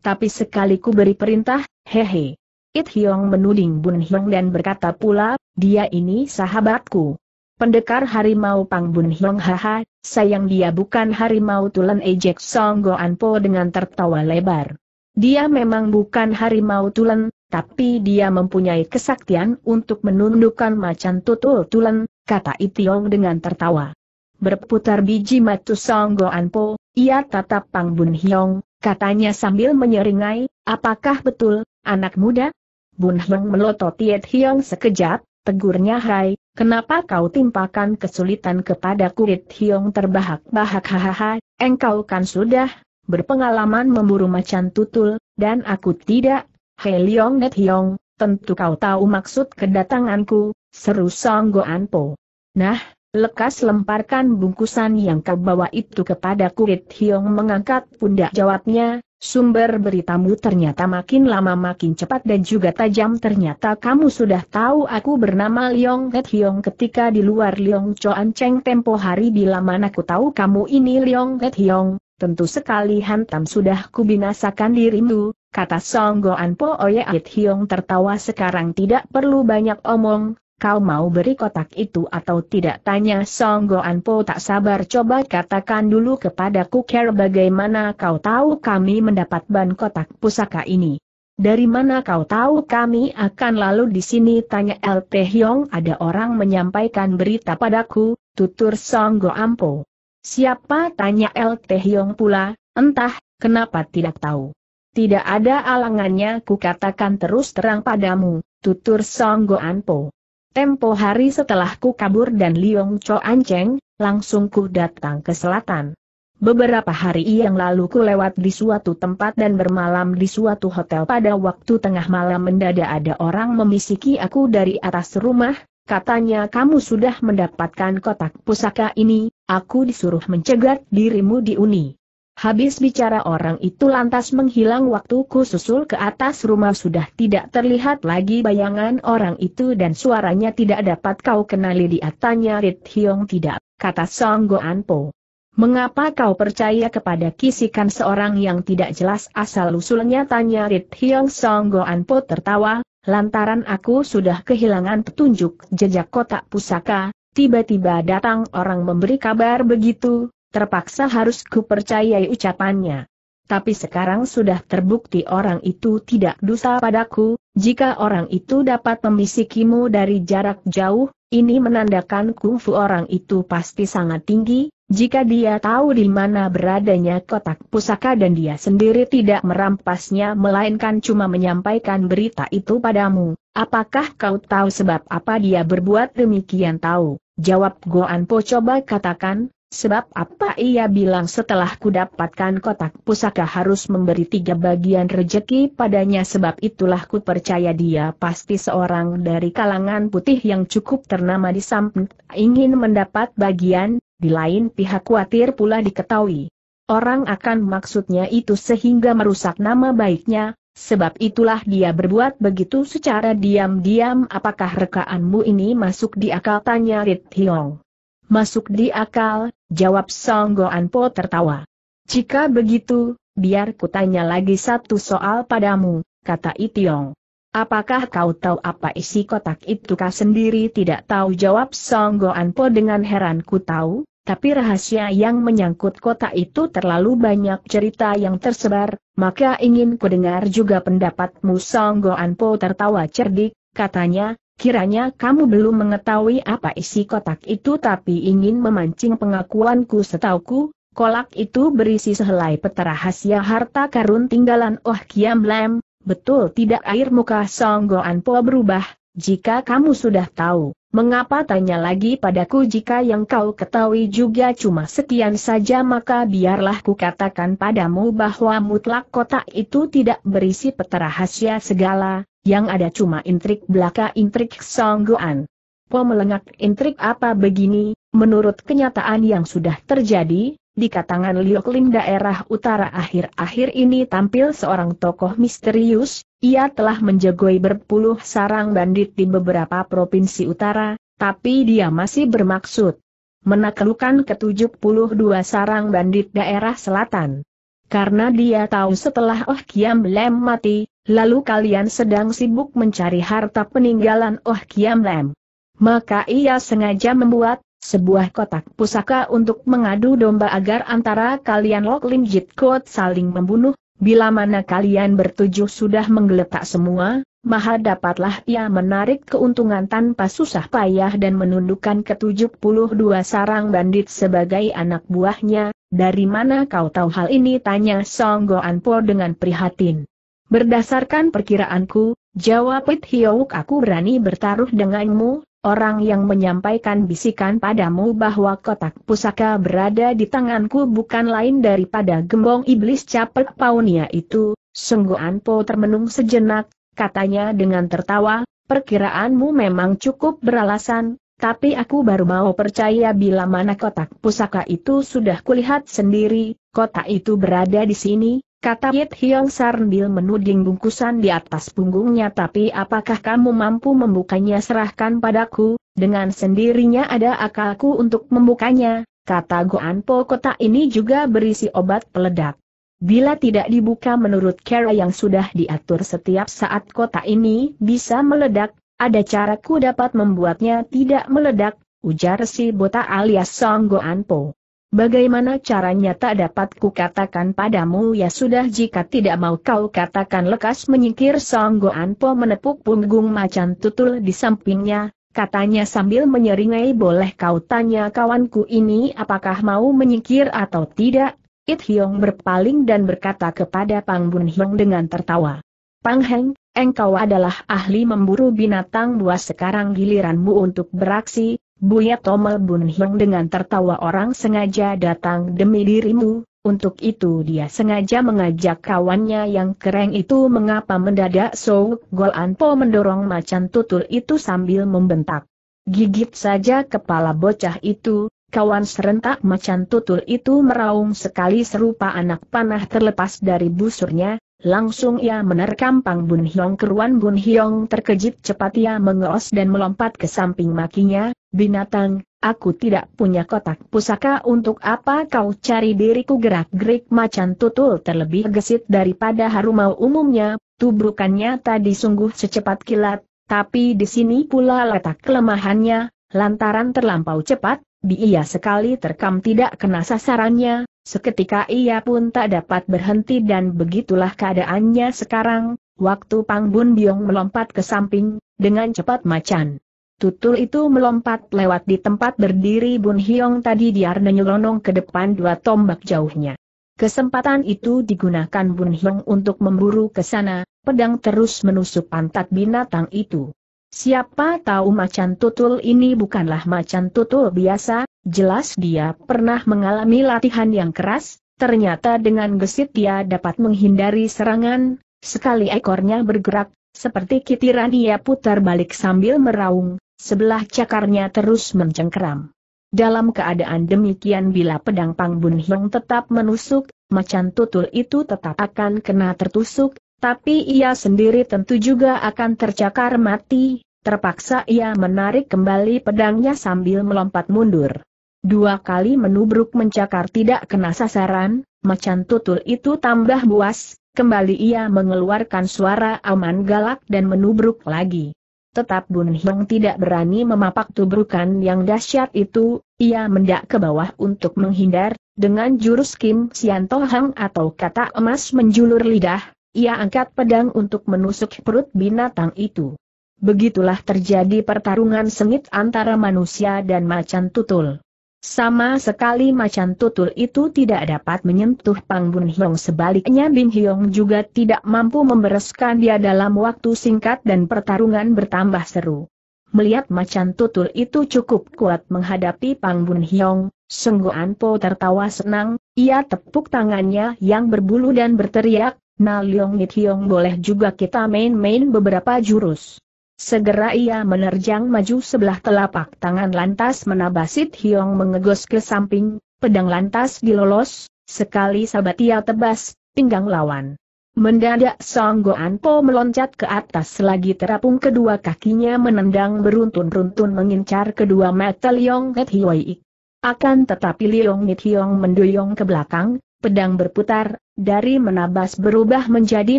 Tapi sekali ku beri perintah, hehe. It Hiong menuding Bun Hiong dan berkata pula, dia ini sahabatku. Pendekar harimau Pang Bun Hiong haha, sayang dia bukan harimau tulen ejek Song Go Po dengan tertawa lebar. Dia memang bukan harimau tulen, tapi dia mempunyai kesaktian untuk menundukkan macan tutul tulen, kata It Hiong dengan tertawa. Berputar biji matu Songgo Anpo, ia tatap Pang Bun Hiong, katanya sambil menyeringai, apakah betul, anak muda? Bun Hiong melotot Tiet Hiong sekejap, tegurnya Hai, kenapa kau timpakan kesulitan kepada kulit Hiong terbahak-bahak hahaha, engkau kan sudah berpengalaman memburu macan tutul, dan aku tidak, Hei Leong Net Hiong, tentu kau tahu maksud kedatanganku, seru Songgo Anpo. Nah, Lekas lemparkan bungkusan yang kau bawa itu kepada Kurit Hiong mengangkat pundak jawabnya, sumber beritamu ternyata makin lama makin cepat dan juga tajam ternyata kamu sudah tahu aku bernama Liong Het Hiong ketika di luar Liong Choan Cheng tempo hari bila mana aku tahu kamu ini Liong Het Hiong, tentu sekali hantam sudah kubinasakan dirimu, kata Song Goan Po Oye It Hiong tertawa sekarang tidak perlu banyak omong, kau mau beri kotak itu atau tidak tanya Song Goan Po tak sabar coba katakan dulu kepadaku Care bagaimana kau tahu kami mendapat ban kotak pusaka ini. Dari mana kau tahu kami akan lalu di sini tanya LP Hyong ada orang menyampaikan berita padaku, tutur Song Go Po. Siapa tanya LP Hyong pula, entah, kenapa tidak tahu. Tidak ada alangannya ku katakan terus terang padamu, tutur Song Go Po. Tempo hari setelah ku kabur dan Liong Cho Anceng, langsung ku datang ke selatan. Beberapa hari yang lalu ku lewat di suatu tempat dan bermalam di suatu hotel pada waktu tengah malam mendadak ada orang memisiki aku dari atas rumah, katanya kamu sudah mendapatkan kotak pusaka ini, aku disuruh mencegat dirimu di uni. Habis bicara orang itu lantas menghilang waktuku susul ke atas rumah sudah tidak terlihat lagi bayangan orang itu dan suaranya tidak dapat kau kenali di atasnya Rit Hiong tidak, kata Song Goan Po. Mengapa kau percaya kepada kisikan seorang yang tidak jelas asal-usulnya tanya Rit Hiong Song Goan Po tertawa, lantaran aku sudah kehilangan petunjuk jejak kotak pusaka, tiba-tiba datang orang memberi kabar begitu, terpaksa harus kupercayai ucapannya. Tapi sekarang sudah terbukti orang itu tidak dosa padaku, jika orang itu dapat membisikimu dari jarak jauh, ini menandakan kungfu orang itu pasti sangat tinggi, jika dia tahu di mana beradanya kotak pusaka dan dia sendiri tidak merampasnya melainkan cuma menyampaikan berita itu padamu, apakah kau tahu sebab apa dia berbuat demikian tahu? Jawab Goan Po coba katakan, Sebab apa ia bilang setelah kudapatkan kotak pusaka harus memberi tiga bagian rejeki padanya sebab itulah ku percaya dia pasti seorang dari kalangan putih yang cukup ternama di samping ingin mendapat bagian, di lain pihak khawatir pula diketahui. Orang akan maksudnya itu sehingga merusak nama baiknya, sebab itulah dia berbuat begitu secara diam-diam apakah rekaanmu ini masuk di akal tanya Rit Hiong. Masuk di akal, jawab Song Goan Po tertawa. Jika begitu, biar kutanya lagi satu soal padamu, kata Itiong. Apakah kau tahu apa isi kotak itu kau sendiri tidak tahu jawab Song Goan Po dengan heran ku tahu, tapi rahasia yang menyangkut kotak itu terlalu banyak cerita yang tersebar, maka ingin kudengar juga pendapatmu Song Goan Po tertawa cerdik, katanya, Kiranya kamu belum mengetahui apa isi kotak itu tapi ingin memancing pengakuanku setauku, kolak itu berisi sehelai peta rahasia harta karun tinggalan Oh Kiam Lam, betul tidak air muka Song Goan Po berubah, jika kamu sudah tahu, mengapa tanya lagi padaku jika yang kau ketahui juga cuma sekian saja maka biarlah kukatakan padamu bahwa mutlak kotak itu tidak berisi peta rahasia segala, yang ada cuma intrik belaka intrik songgoan. melengak. intrik apa begini, menurut kenyataan yang sudah terjadi, di katangan Lioklim daerah utara akhir-akhir ini tampil seorang tokoh misterius, ia telah menjagoi berpuluh sarang bandit di beberapa provinsi utara, tapi dia masih bermaksud menaklukkan ke-72 sarang bandit daerah selatan. Karena dia tahu setelah Oh Kiam Lem mati, lalu kalian sedang sibuk mencari harta peninggalan Oh Kiam Lem. Maka ia sengaja membuat sebuah kotak pusaka untuk mengadu domba agar antara kalian Lok Lim Jit Kot saling membunuh, Bila mana kalian bertujuh sudah menggeletak semua, maha dapatlah ia menarik keuntungan tanpa susah payah dan menundukkan ke dua sarang bandit sebagai anak buahnya, dari mana kau tahu hal ini tanya Song Goan Po dengan prihatin. Berdasarkan perkiraanku, jawab It Hyouk aku berani bertaruh denganmu, Orang yang menyampaikan bisikan padamu bahwa kotak pusaka berada di tanganku bukan lain daripada gembong iblis capek paunia itu, sungguh Anpo termenung sejenak, katanya dengan tertawa, perkiraanmu memang cukup beralasan, tapi aku baru mau percaya bila mana kotak pusaka itu sudah kulihat sendiri, kotak itu berada di sini, Kata Yit Hiong Sarndil menuding bungkusan di atas punggungnya tapi apakah kamu mampu membukanya serahkan padaku, dengan sendirinya ada akalku untuk membukanya, kata Po kotak ini juga berisi obat peledak. Bila tidak dibuka menurut cara yang sudah diatur setiap saat kotak ini bisa meledak, ada caraku dapat membuatnya tidak meledak, ujar si botak alias Song Po. Bagaimana caranya tak dapat kukatakan padamu ya sudah jika tidak mau kau katakan lekas menyingkir Songgo Anpo menepuk punggung macan tutul di sampingnya, katanya sambil menyeringai boleh kau tanya kawanku ini apakah mau menyingkir atau tidak? It Hiong berpaling dan berkata kepada Pang Bun Hyong dengan tertawa. Pang Heng, engkau adalah ahli memburu binatang buas sekarang giliranmu untuk beraksi, Buya Tomel Bun Hong dengan tertawa orang sengaja datang demi dirimu, untuk itu dia sengaja mengajak kawannya yang kereng itu mengapa mendadak So, Gol Anpo mendorong macan tutul itu sambil membentak. Gigit saja kepala bocah itu, kawan serentak macan tutul itu meraung sekali serupa anak panah terlepas dari busurnya, Langsung ia menerkam Pang Bun Hiong keruan Bun Hiong terkejut cepat ia mengeos dan melompat ke samping makinya, binatang, aku tidak punya kotak pusaka untuk apa kau cari diriku gerak-gerik macan tutul terlebih gesit daripada harumau umumnya, tubrukannya tadi sungguh secepat kilat, tapi di sini pula letak kelemahannya, lantaran terlampau cepat, dia sekali terkam tidak kena sasarannya, Seketika ia pun tak dapat berhenti dan begitulah keadaannya sekarang, waktu Pang Bun Biong melompat ke samping, dengan cepat macan. Tutul itu melompat lewat di tempat berdiri Bun Hiong tadi diar nyelonong ke depan dua tombak jauhnya. Kesempatan itu digunakan Bun Hiong untuk memburu ke sana, pedang terus menusuk pantat binatang itu. Siapa tahu macan tutul ini bukanlah macan tutul biasa, Jelas dia pernah mengalami latihan yang keras, ternyata dengan gesit dia dapat menghindari serangan, sekali ekornya bergerak, seperti kitiran ia putar balik sambil meraung, sebelah cakarnya terus mencengkeram. Dalam keadaan demikian bila pedang Pang Bun Hiong tetap menusuk, macan tutul itu tetap akan kena tertusuk, tapi ia sendiri tentu juga akan tercakar mati, Terpaksa ia menarik kembali pedangnya sambil melompat mundur. Dua kali menubruk mencakar tidak kena sasaran, macan tutul itu tambah buas, kembali ia mengeluarkan suara aman galak dan menubruk lagi. Tetap Bun Hiong tidak berani memapak tubrukan yang dahsyat itu, ia mendak ke bawah untuk menghindar, dengan jurus Kim Sian Tohang atau kata emas menjulur lidah, ia angkat pedang untuk menusuk perut binatang itu. Begitulah terjadi pertarungan sengit antara manusia dan macan tutul. Sama sekali macan tutul itu tidak dapat menyentuh Pang Bun Hiong sebaliknya Bin Hiong juga tidak mampu membereskan dia dalam waktu singkat dan pertarungan bertambah seru. Melihat macan tutul itu cukup kuat menghadapi Pang Bun Hiong, Senggoan Po tertawa senang, ia tepuk tangannya yang berbulu dan berteriak, Nah Leong Nit Hiong boleh juga kita main-main beberapa jurus. Segera ia menerjang maju sebelah telapak tangan lantas menabasit Hiong mengegos ke samping, pedang lantas dilolos, sekali sabat ia tebas, pinggang lawan. Mendadak Song po meloncat ke atas lagi terapung kedua kakinya menendang beruntun beruntun mengincar kedua mata Leong Net Hioi. Akan tetapi Leong Net Hiong mendoyong ke belakang, pedang berputar, dari menabas berubah menjadi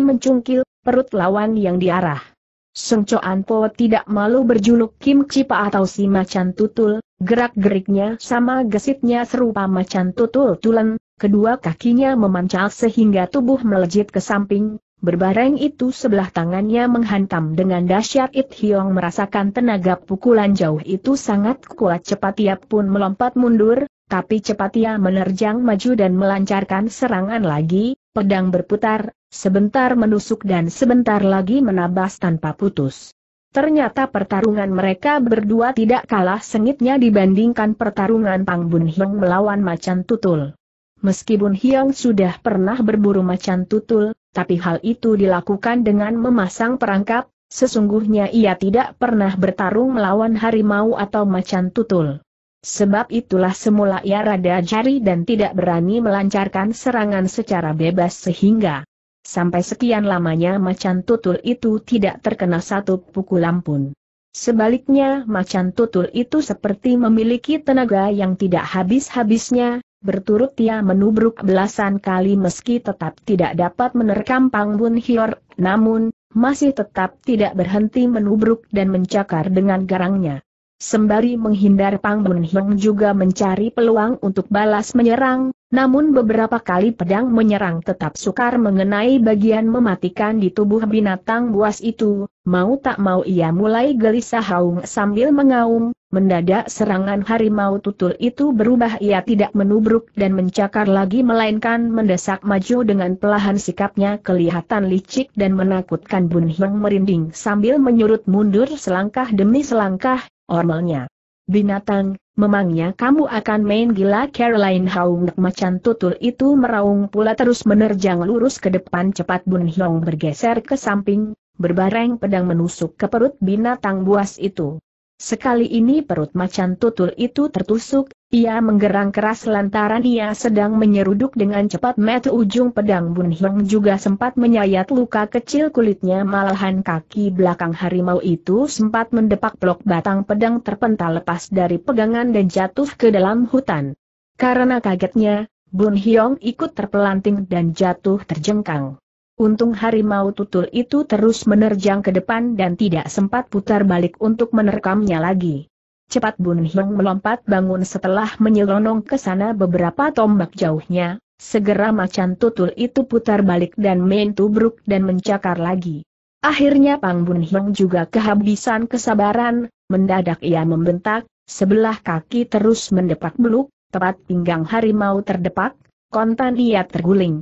mencungkil, perut lawan yang diarah. Seng Choan Po tidak malu berjuluk Kim Cipa atau si macan tutul, gerak-geriknya sama gesitnya serupa macan tutul tulen, kedua kakinya memancal sehingga tubuh melejit ke samping, berbareng itu sebelah tangannya menghantam dengan dahsyat It Hiong merasakan tenaga pukulan jauh itu sangat kuat cepat ia pun melompat mundur, tapi cepat ia menerjang maju dan melancarkan serangan lagi, pedang berputar, Sebentar menusuk dan sebentar lagi menabas tanpa putus. Ternyata pertarungan mereka berdua tidak kalah sengitnya dibandingkan pertarungan Pang Bun Hiong melawan macan tutul. Meski Bun Hiong sudah pernah berburu macan tutul, tapi hal itu dilakukan dengan memasang perangkap, sesungguhnya ia tidak pernah bertarung melawan harimau atau macan tutul. Sebab itulah semula ia rada jari dan tidak berani melancarkan serangan secara bebas sehingga Sampai sekian lamanya macan tutul itu tidak terkena satu pukulan pun. Sebaliknya macan tutul itu seperti memiliki tenaga yang tidak habis-habisnya, berturut ia menubruk belasan kali meski tetap tidak dapat menerkam Pang Bun Hior, namun, masih tetap tidak berhenti menubruk dan mencakar dengan garangnya. Sembari menghindar Pang Bun Hiong juga mencari peluang untuk balas menyerang, namun beberapa kali pedang menyerang tetap sukar mengenai bagian mematikan di tubuh binatang buas itu, mau tak mau ia mulai gelisah haung sambil mengaum, mendadak serangan harimau tutul itu berubah ia tidak menubruk dan mencakar lagi melainkan mendesak maju dengan pelahan sikapnya kelihatan licik dan menakutkan Bun Hiong merinding sambil menyurut mundur selangkah demi selangkah, ormalnya. Binatang, memangnya kamu akan main gila Caroline Haung macan tutul itu meraung pula terus menerjang lurus ke depan cepat Bun Hiong bergeser ke samping, berbareng pedang menusuk ke perut binatang buas itu. Sekali ini perut macan tutul itu tertusuk, ia menggerang keras lantaran ia sedang menyeruduk dengan cepat Met ujung pedang Bun Hyung juga sempat menyayat luka kecil kulitnya malahan kaki belakang harimau itu sempat mendepak blok batang pedang terpental lepas dari pegangan dan jatuh ke dalam hutan. Karena kagetnya, Bun Hiong ikut terpelanting dan jatuh terjengkang. Untung harimau tutul itu terus menerjang ke depan dan tidak sempat putar balik untuk menerkamnya lagi. Cepat Bun melompat bangun setelah menyelonong ke sana beberapa tombak jauhnya, segera macan tutul itu putar balik dan main tubruk dan mencakar lagi. Akhirnya Pang Bun Hong juga kehabisan kesabaran, mendadak ia membentak, sebelah kaki terus mendepak beluk, tepat pinggang harimau terdepak, kontan ia terguling.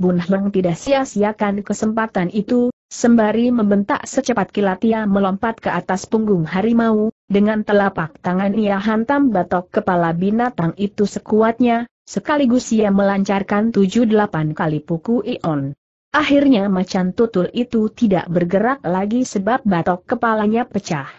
Bun Heng tidak sia-siakan kesempatan itu, sembari membentak secepat kilat ia melompat ke atas punggung harimau, dengan telapak tangan ia hantam batok kepala binatang itu sekuatnya, sekaligus ia melancarkan tujuh delapan kali puku ion. Akhirnya macan tutul itu tidak bergerak lagi sebab batok kepalanya pecah.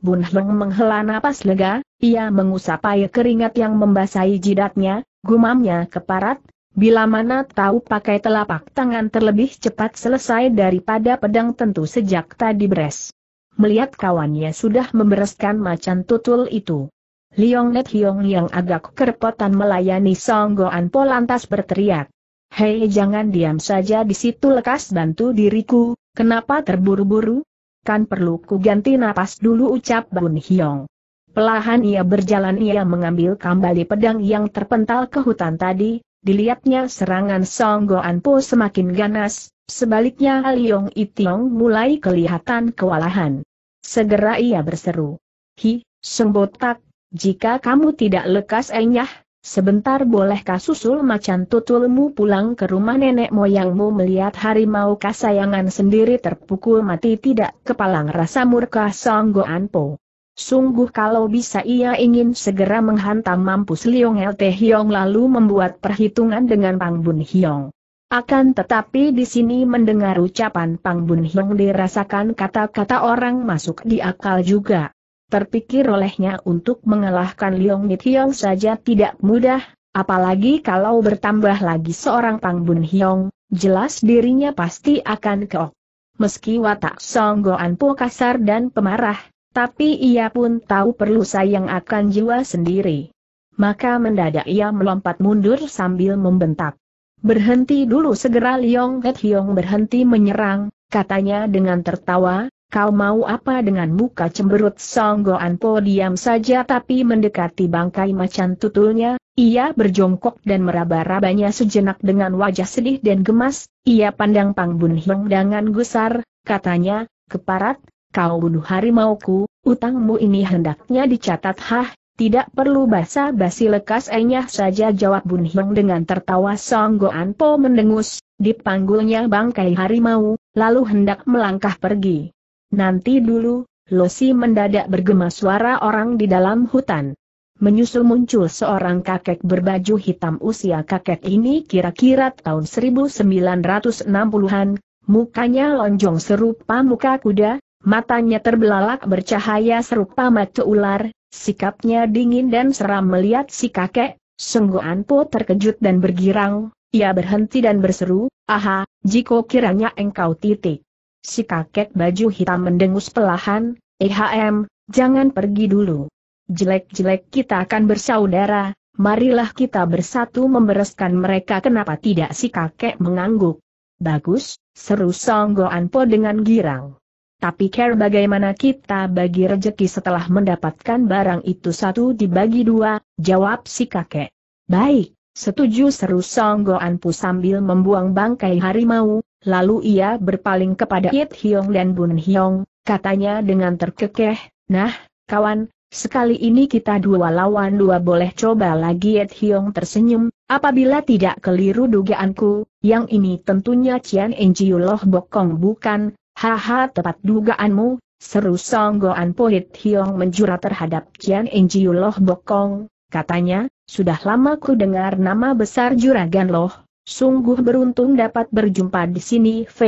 Bun Heng menghela napas lega, ia mengusap air keringat yang membasahi jidatnya, gumamnya keparat, Bila mana tahu pakai telapak tangan terlebih cepat selesai daripada pedang tentu sejak tadi beres. Melihat kawannya sudah membereskan macan tutul itu. Liong Net Hiong yang agak kerepotan melayani Songgoan Po lantas berteriak. Hei jangan diam saja di situ lekas bantu diriku, kenapa terburu-buru? Kan perlu ku ganti napas dulu ucap Bun Hiong. Pelahan ia berjalan ia mengambil kembali pedang yang terpental ke hutan tadi, Dilihatnya serangan Song Goan Po semakin ganas, sebaliknya Aliong Itiong mulai kelihatan kewalahan. Segera ia berseru. Hi, sembotak, jika kamu tidak lekas enyah, sebentar bolehkah susul macan tutulmu pulang ke rumah nenek moyangmu melihat harimau kasayangan sendiri terpukul mati tidak kepalang rasa murka Song Goan Po. Sungguh kalau bisa ia ingin segera menghantam mampus Liong Lte Hiong lalu membuat perhitungan dengan Pang Bun Hiong. Akan tetapi di sini mendengar ucapan Pang Bun Hiong dirasakan kata-kata orang masuk di akal juga. Terpikir olehnya untuk mengalahkan Liong Mit Hiong saja tidak mudah, apalagi kalau bertambah lagi seorang Pang Bun Hiong, jelas dirinya pasti akan keok. Meski watak Song Goan Po kasar dan pemarah, tapi ia pun tahu perlu sayang akan jiwa sendiri. Maka mendadak ia melompat mundur sambil membentak. Berhenti dulu segera Liong Het Hiong berhenti menyerang, katanya dengan tertawa, Kau mau apa dengan muka cemberut Song Go Anpo diam saja tapi mendekati bangkai macan tutulnya, ia berjongkok dan meraba-rabanya sejenak dengan wajah sedih dan gemas, ia pandang Pang Bun Hiong dengan gusar, katanya, keparat, kau bunuh harimauku, utangmu ini hendaknya dicatat hah, tidak perlu basa-basi lekas enyah saja jawab Bun Hong dengan tertawa An Anpo mendengus, dipanggulnya bangkai harimau, lalu hendak melangkah pergi. Nanti dulu, Losi mendadak bergema suara orang di dalam hutan. Menyusul muncul seorang kakek berbaju hitam usia kakek ini kira-kira tahun 1960-an, mukanya lonjong serupa muka kuda, Matanya terbelalak bercahaya serupa mata ular, sikapnya dingin dan seram melihat si kakek, Sungguh Anpo terkejut dan bergirang, ia berhenti dan berseru, aha, jiko kiranya engkau titik. Si kakek baju hitam mendengus pelahan, ehm, jangan pergi dulu. Jelek-jelek kita akan bersaudara, marilah kita bersatu membereskan mereka kenapa tidak si kakek mengangguk. Bagus, seru Songgo Anpo dengan girang. Tapi care bagaimana kita bagi rejeki setelah mendapatkan barang itu satu dibagi dua, jawab si kakek. Baik, setuju seru Songgoanpu sambil membuang bangkai harimau, lalu ia berpaling kepada Yit Hiong dan Bun Hiong, katanya dengan terkekeh, nah, kawan, sekali ini kita dua lawan dua boleh coba lagi Yit Hiong tersenyum, apabila tidak keliru dugaanku, yang ini tentunya Cian Enjiu Loh Bokong bukan, Haha tepat dugaanmu, seru Songgoan Pohit Hiong menjura terhadap Jian Injiu Loh Bokong, katanya, sudah lama ku dengar nama besar Juragan Loh, sungguh beruntung dapat berjumpa di sini V.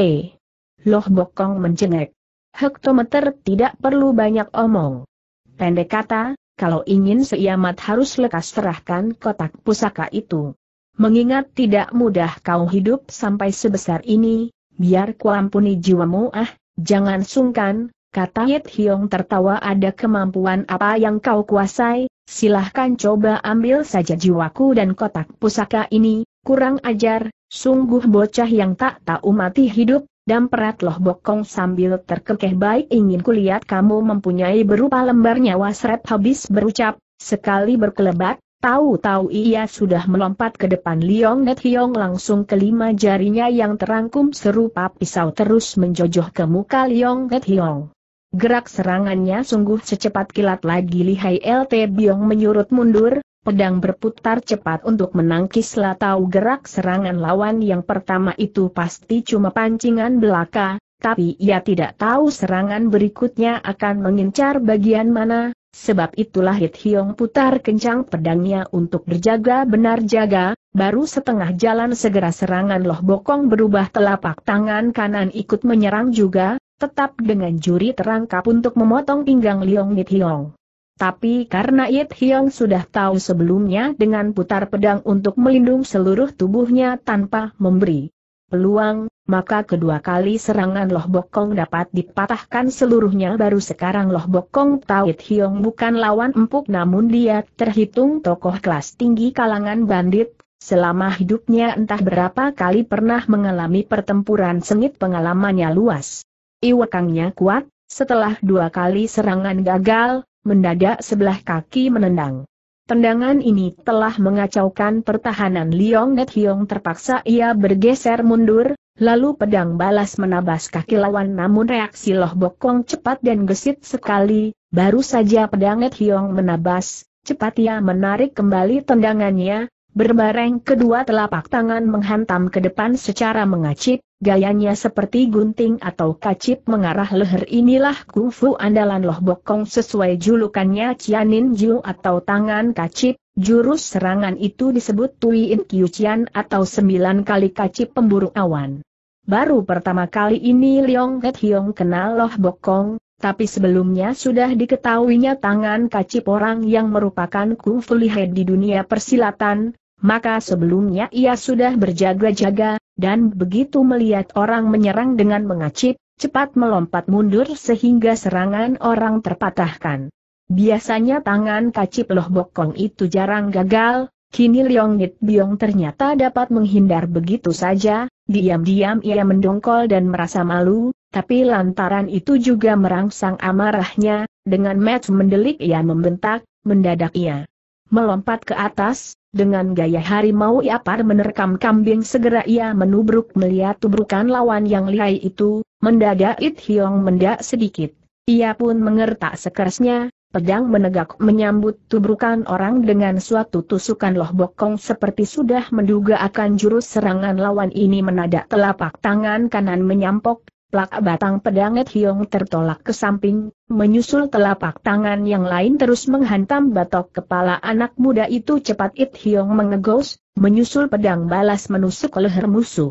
Loh Bokong menjengek. Hektometer tidak perlu banyak omong. Pendek kata, kalau ingin seiamat harus lekas serahkan kotak pusaka itu. Mengingat tidak mudah kau hidup sampai sebesar ini, Biar kuampuni jiwamu ah, jangan sungkan, kata Yit Hiong tertawa ada kemampuan apa yang kau kuasai, silahkan coba ambil saja jiwaku dan kotak pusaka ini, kurang ajar, sungguh bocah yang tak tahu mati hidup, dan perat loh bokong sambil terkekeh baik ingin kulihat kamu mempunyai berupa lembar nyawa seret habis berucap, sekali berkelebat, Tahu-tahu ia sudah melompat ke depan Liong Net Hiong langsung kelima jarinya yang terangkum serupa pisau terus menjojoh ke muka Liong Net Hiong. Gerak serangannya sungguh secepat kilat lagi lihai LT Biong menyurut mundur, pedang berputar cepat untuk menangkis tahu gerak serangan lawan yang pertama itu pasti cuma pancingan belaka, tapi ia tidak tahu serangan berikutnya akan mengincar bagian mana, Sebab itulah Hit Hiong putar kencang pedangnya untuk berjaga benar jaga, baru setengah jalan segera serangan Loh Bokong berubah telapak tangan kanan ikut menyerang juga, tetap dengan juri terangkap untuk memotong pinggang Liong Hit Hiong. Tapi karena Yit Hiong sudah tahu sebelumnya dengan putar pedang untuk melindung seluruh tubuhnya tanpa memberi peluang, maka kedua kali serangan Loh Bokong dapat dipatahkan seluruhnya baru sekarang Loh Bokong Tawit Hiong bukan lawan empuk namun dia terhitung tokoh kelas tinggi kalangan bandit, selama hidupnya entah berapa kali pernah mengalami pertempuran sengit pengalamannya luas. Iwakangnya kuat, setelah dua kali serangan gagal, mendadak sebelah kaki menendang. Tendangan ini telah mengacaukan pertahanan Liong Net Hiong terpaksa ia bergeser mundur, lalu pedang balas menabas kaki lawan namun reaksi Loh Bokong cepat dan gesit sekali, baru saja pedang Net Hiong menabas, cepat ia menarik kembali tendangannya, berbareng kedua telapak tangan menghantam ke depan secara mengacip, Gayanya seperti gunting atau kacip mengarah leher inilah kungfu andalan Loh Bokong sesuai julukannya Cianin Jiu atau tangan kacip, jurus serangan itu disebut Kiu Cian atau sembilan kali kacip pemburu awan. Baru pertama kali ini Leong Het Hiong kenal Loh Bokong, tapi sebelumnya sudah diketahuinya tangan kacip orang yang merupakan kungfu lihat di dunia persilatan, maka sebelumnya ia sudah berjaga-jaga, dan begitu melihat orang menyerang dengan mengacip, cepat melompat mundur sehingga serangan orang terpatahkan. Biasanya tangan kacip loh bokong itu jarang gagal, kini Leong Nit Biong ternyata dapat menghindar begitu saja, diam-diam ia mendongkol dan merasa malu, tapi lantaran itu juga merangsang amarahnya, dengan match mendelik ia membentak, mendadak ia melompat ke atas, dengan gaya harimau Iapar menerkam kambing segera ia menubruk melihat tubrukan lawan yang lihai itu, mendadak It Hiong mendak sedikit. Ia pun mengertak sekerasnya, pedang menegak menyambut tubrukan orang dengan suatu tusukan loh bokong seperti sudah menduga akan jurus serangan lawan ini menadak telapak tangan kanan menyampok, Plak batang pedang Et Hiong tertolak ke samping, menyusul telapak tangan yang lain terus menghantam batok kepala anak muda itu cepat It Hiong mengegos, menyusul pedang balas menusuk leher musuh.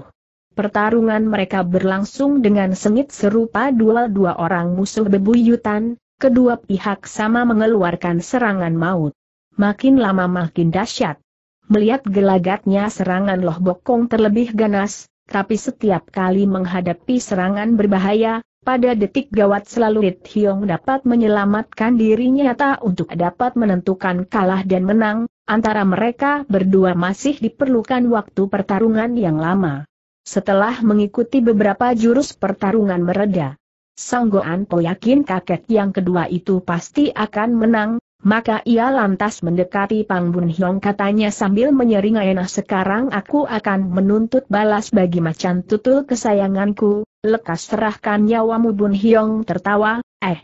Pertarungan mereka berlangsung dengan sengit serupa dua-dua orang musuh bebuyutan, kedua pihak sama mengeluarkan serangan maut. Makin lama makin dahsyat. Melihat gelagatnya serangan Loh Bokong terlebih ganas, tapi setiap kali menghadapi serangan berbahaya, pada detik gawat selalu It Hiong dapat menyelamatkan dirinya tak untuk dapat menentukan kalah dan menang, antara mereka berdua masih diperlukan waktu pertarungan yang lama. Setelah mengikuti beberapa jurus pertarungan mereda, Sang Goan Po yakin kakek yang kedua itu pasti akan menang, maka ia lantas mendekati Pang Bun Hiong katanya sambil menyering enak sekarang aku akan menuntut balas bagi macan tutul kesayanganku, lekas serahkan nyawamu Bun Hiong tertawa, eh.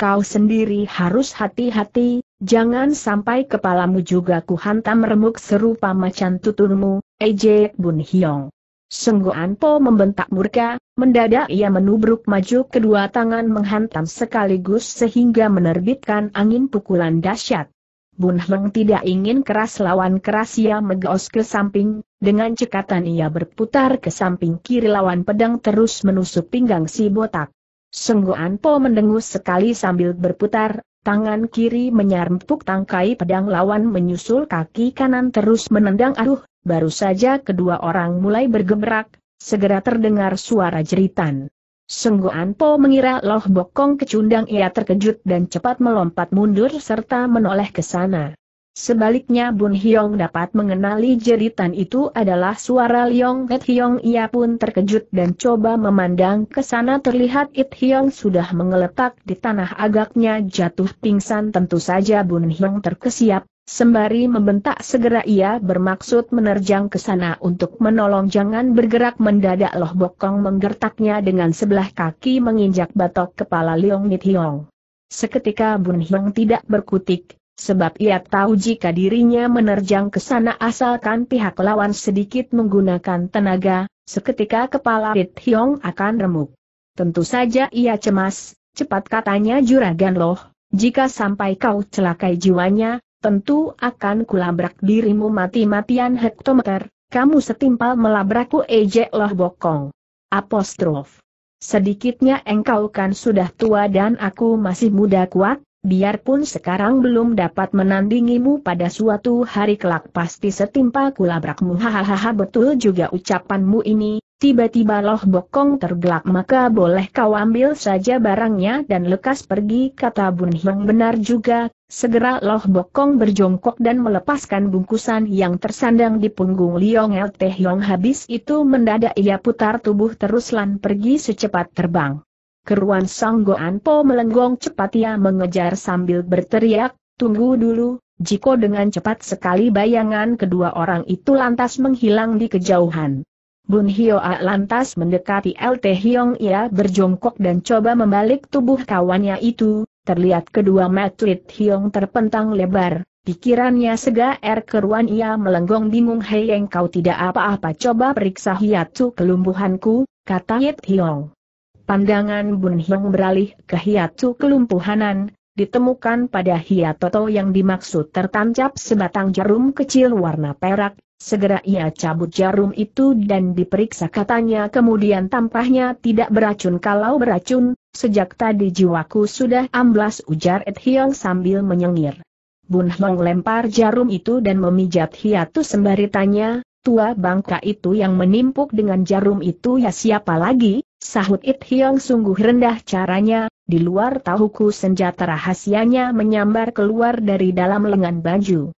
Kau sendiri harus hati-hati, jangan sampai kepalamu juga ku hantam remuk serupa macan tutulmu, ejek Bun Hiong. Sungguh Anpo membentak murka, Mendadak ia menubruk maju kedua tangan menghantam sekaligus sehingga menerbitkan angin pukulan dahsyat. Bun Heng tidak ingin keras lawan keras ia megos ke samping, dengan cekatan ia berputar ke samping kiri lawan pedang terus menusuk pinggang si botak. Sengguan Po mendengus sekali sambil berputar, tangan kiri menyerempuk tangkai pedang lawan menyusul kaki kanan terus menendang aduh, baru saja kedua orang mulai bergemerak, Segera terdengar suara jeritan. Sungguhan Po mengira Loh Bokong kecundang ia terkejut dan cepat melompat mundur serta menoleh ke sana. Sebaliknya Bun Hyong dapat mengenali jeritan itu adalah suara Liong It Hyong ia pun terkejut dan coba memandang ke sana terlihat It Hyong sudah mengeletak di tanah agaknya jatuh pingsan tentu saja Bun Hyong terkesiap, Sembari membentak segera ia bermaksud menerjang ke sana untuk menolong jangan bergerak mendadak loh bokong menggertaknya dengan sebelah kaki menginjak batok kepala Leong Hiong. Seketika Bun Hiong tidak berkutik, sebab ia tahu jika dirinya menerjang ke sana asalkan pihak lawan sedikit menggunakan tenaga, seketika kepala Nit Hiong akan remuk. Tentu saja ia cemas, cepat katanya juragan loh, jika sampai kau celakai jiwanya, tentu akan kulabrak dirimu mati-matian hektometer, kamu setimpal melabrakku ejek loh bokong. Apostrof. Sedikitnya engkau kan sudah tua dan aku masih muda kuat, biarpun sekarang belum dapat menandingimu pada suatu hari kelak pasti setimpal kulabrakmu hahaha betul juga ucapanmu ini, Tiba-tiba loh bokong tergelak maka boleh kau ambil saja barangnya dan lekas pergi kata Bun Hiong benar juga, segera loh bokong berjongkok dan melepaskan bungkusan yang tersandang di punggung Liong El Teh Yong habis itu mendadak ia putar tubuh terus lan pergi secepat terbang. Keruan Sang Goan Po melenggong cepat ia mengejar sambil berteriak, tunggu dulu, Jiko dengan cepat sekali bayangan kedua orang itu lantas menghilang di kejauhan. Bun a lantas mendekati LT Hiong ia berjongkok dan coba membalik tubuh kawannya itu, terlihat kedua matrit Hiong terpentang lebar, pikirannya segar er keruan ia melenggong bingung hei engkau tidak apa-apa coba periksa hiatu kelumpuhanku, kata Yit Hiong. Pandangan Bun Hiong beralih ke hiatu kelumpuhanan, ditemukan pada hiatoto yang dimaksud tertancap sebatang jarum kecil warna perak, Segera ia cabut jarum itu dan diperiksa katanya kemudian tampahnya tidak beracun kalau beracun, sejak tadi jiwaku sudah amblas ujar Ed Hiel sambil menyengir. Bun Hong lempar jarum itu dan memijat hiatus sembari tanya, tua bangka itu yang menimpuk dengan jarum itu ya siapa lagi? Sahut Ed Hyong sungguh rendah caranya, di luar tahuku senjata rahasianya menyambar keluar dari dalam lengan baju.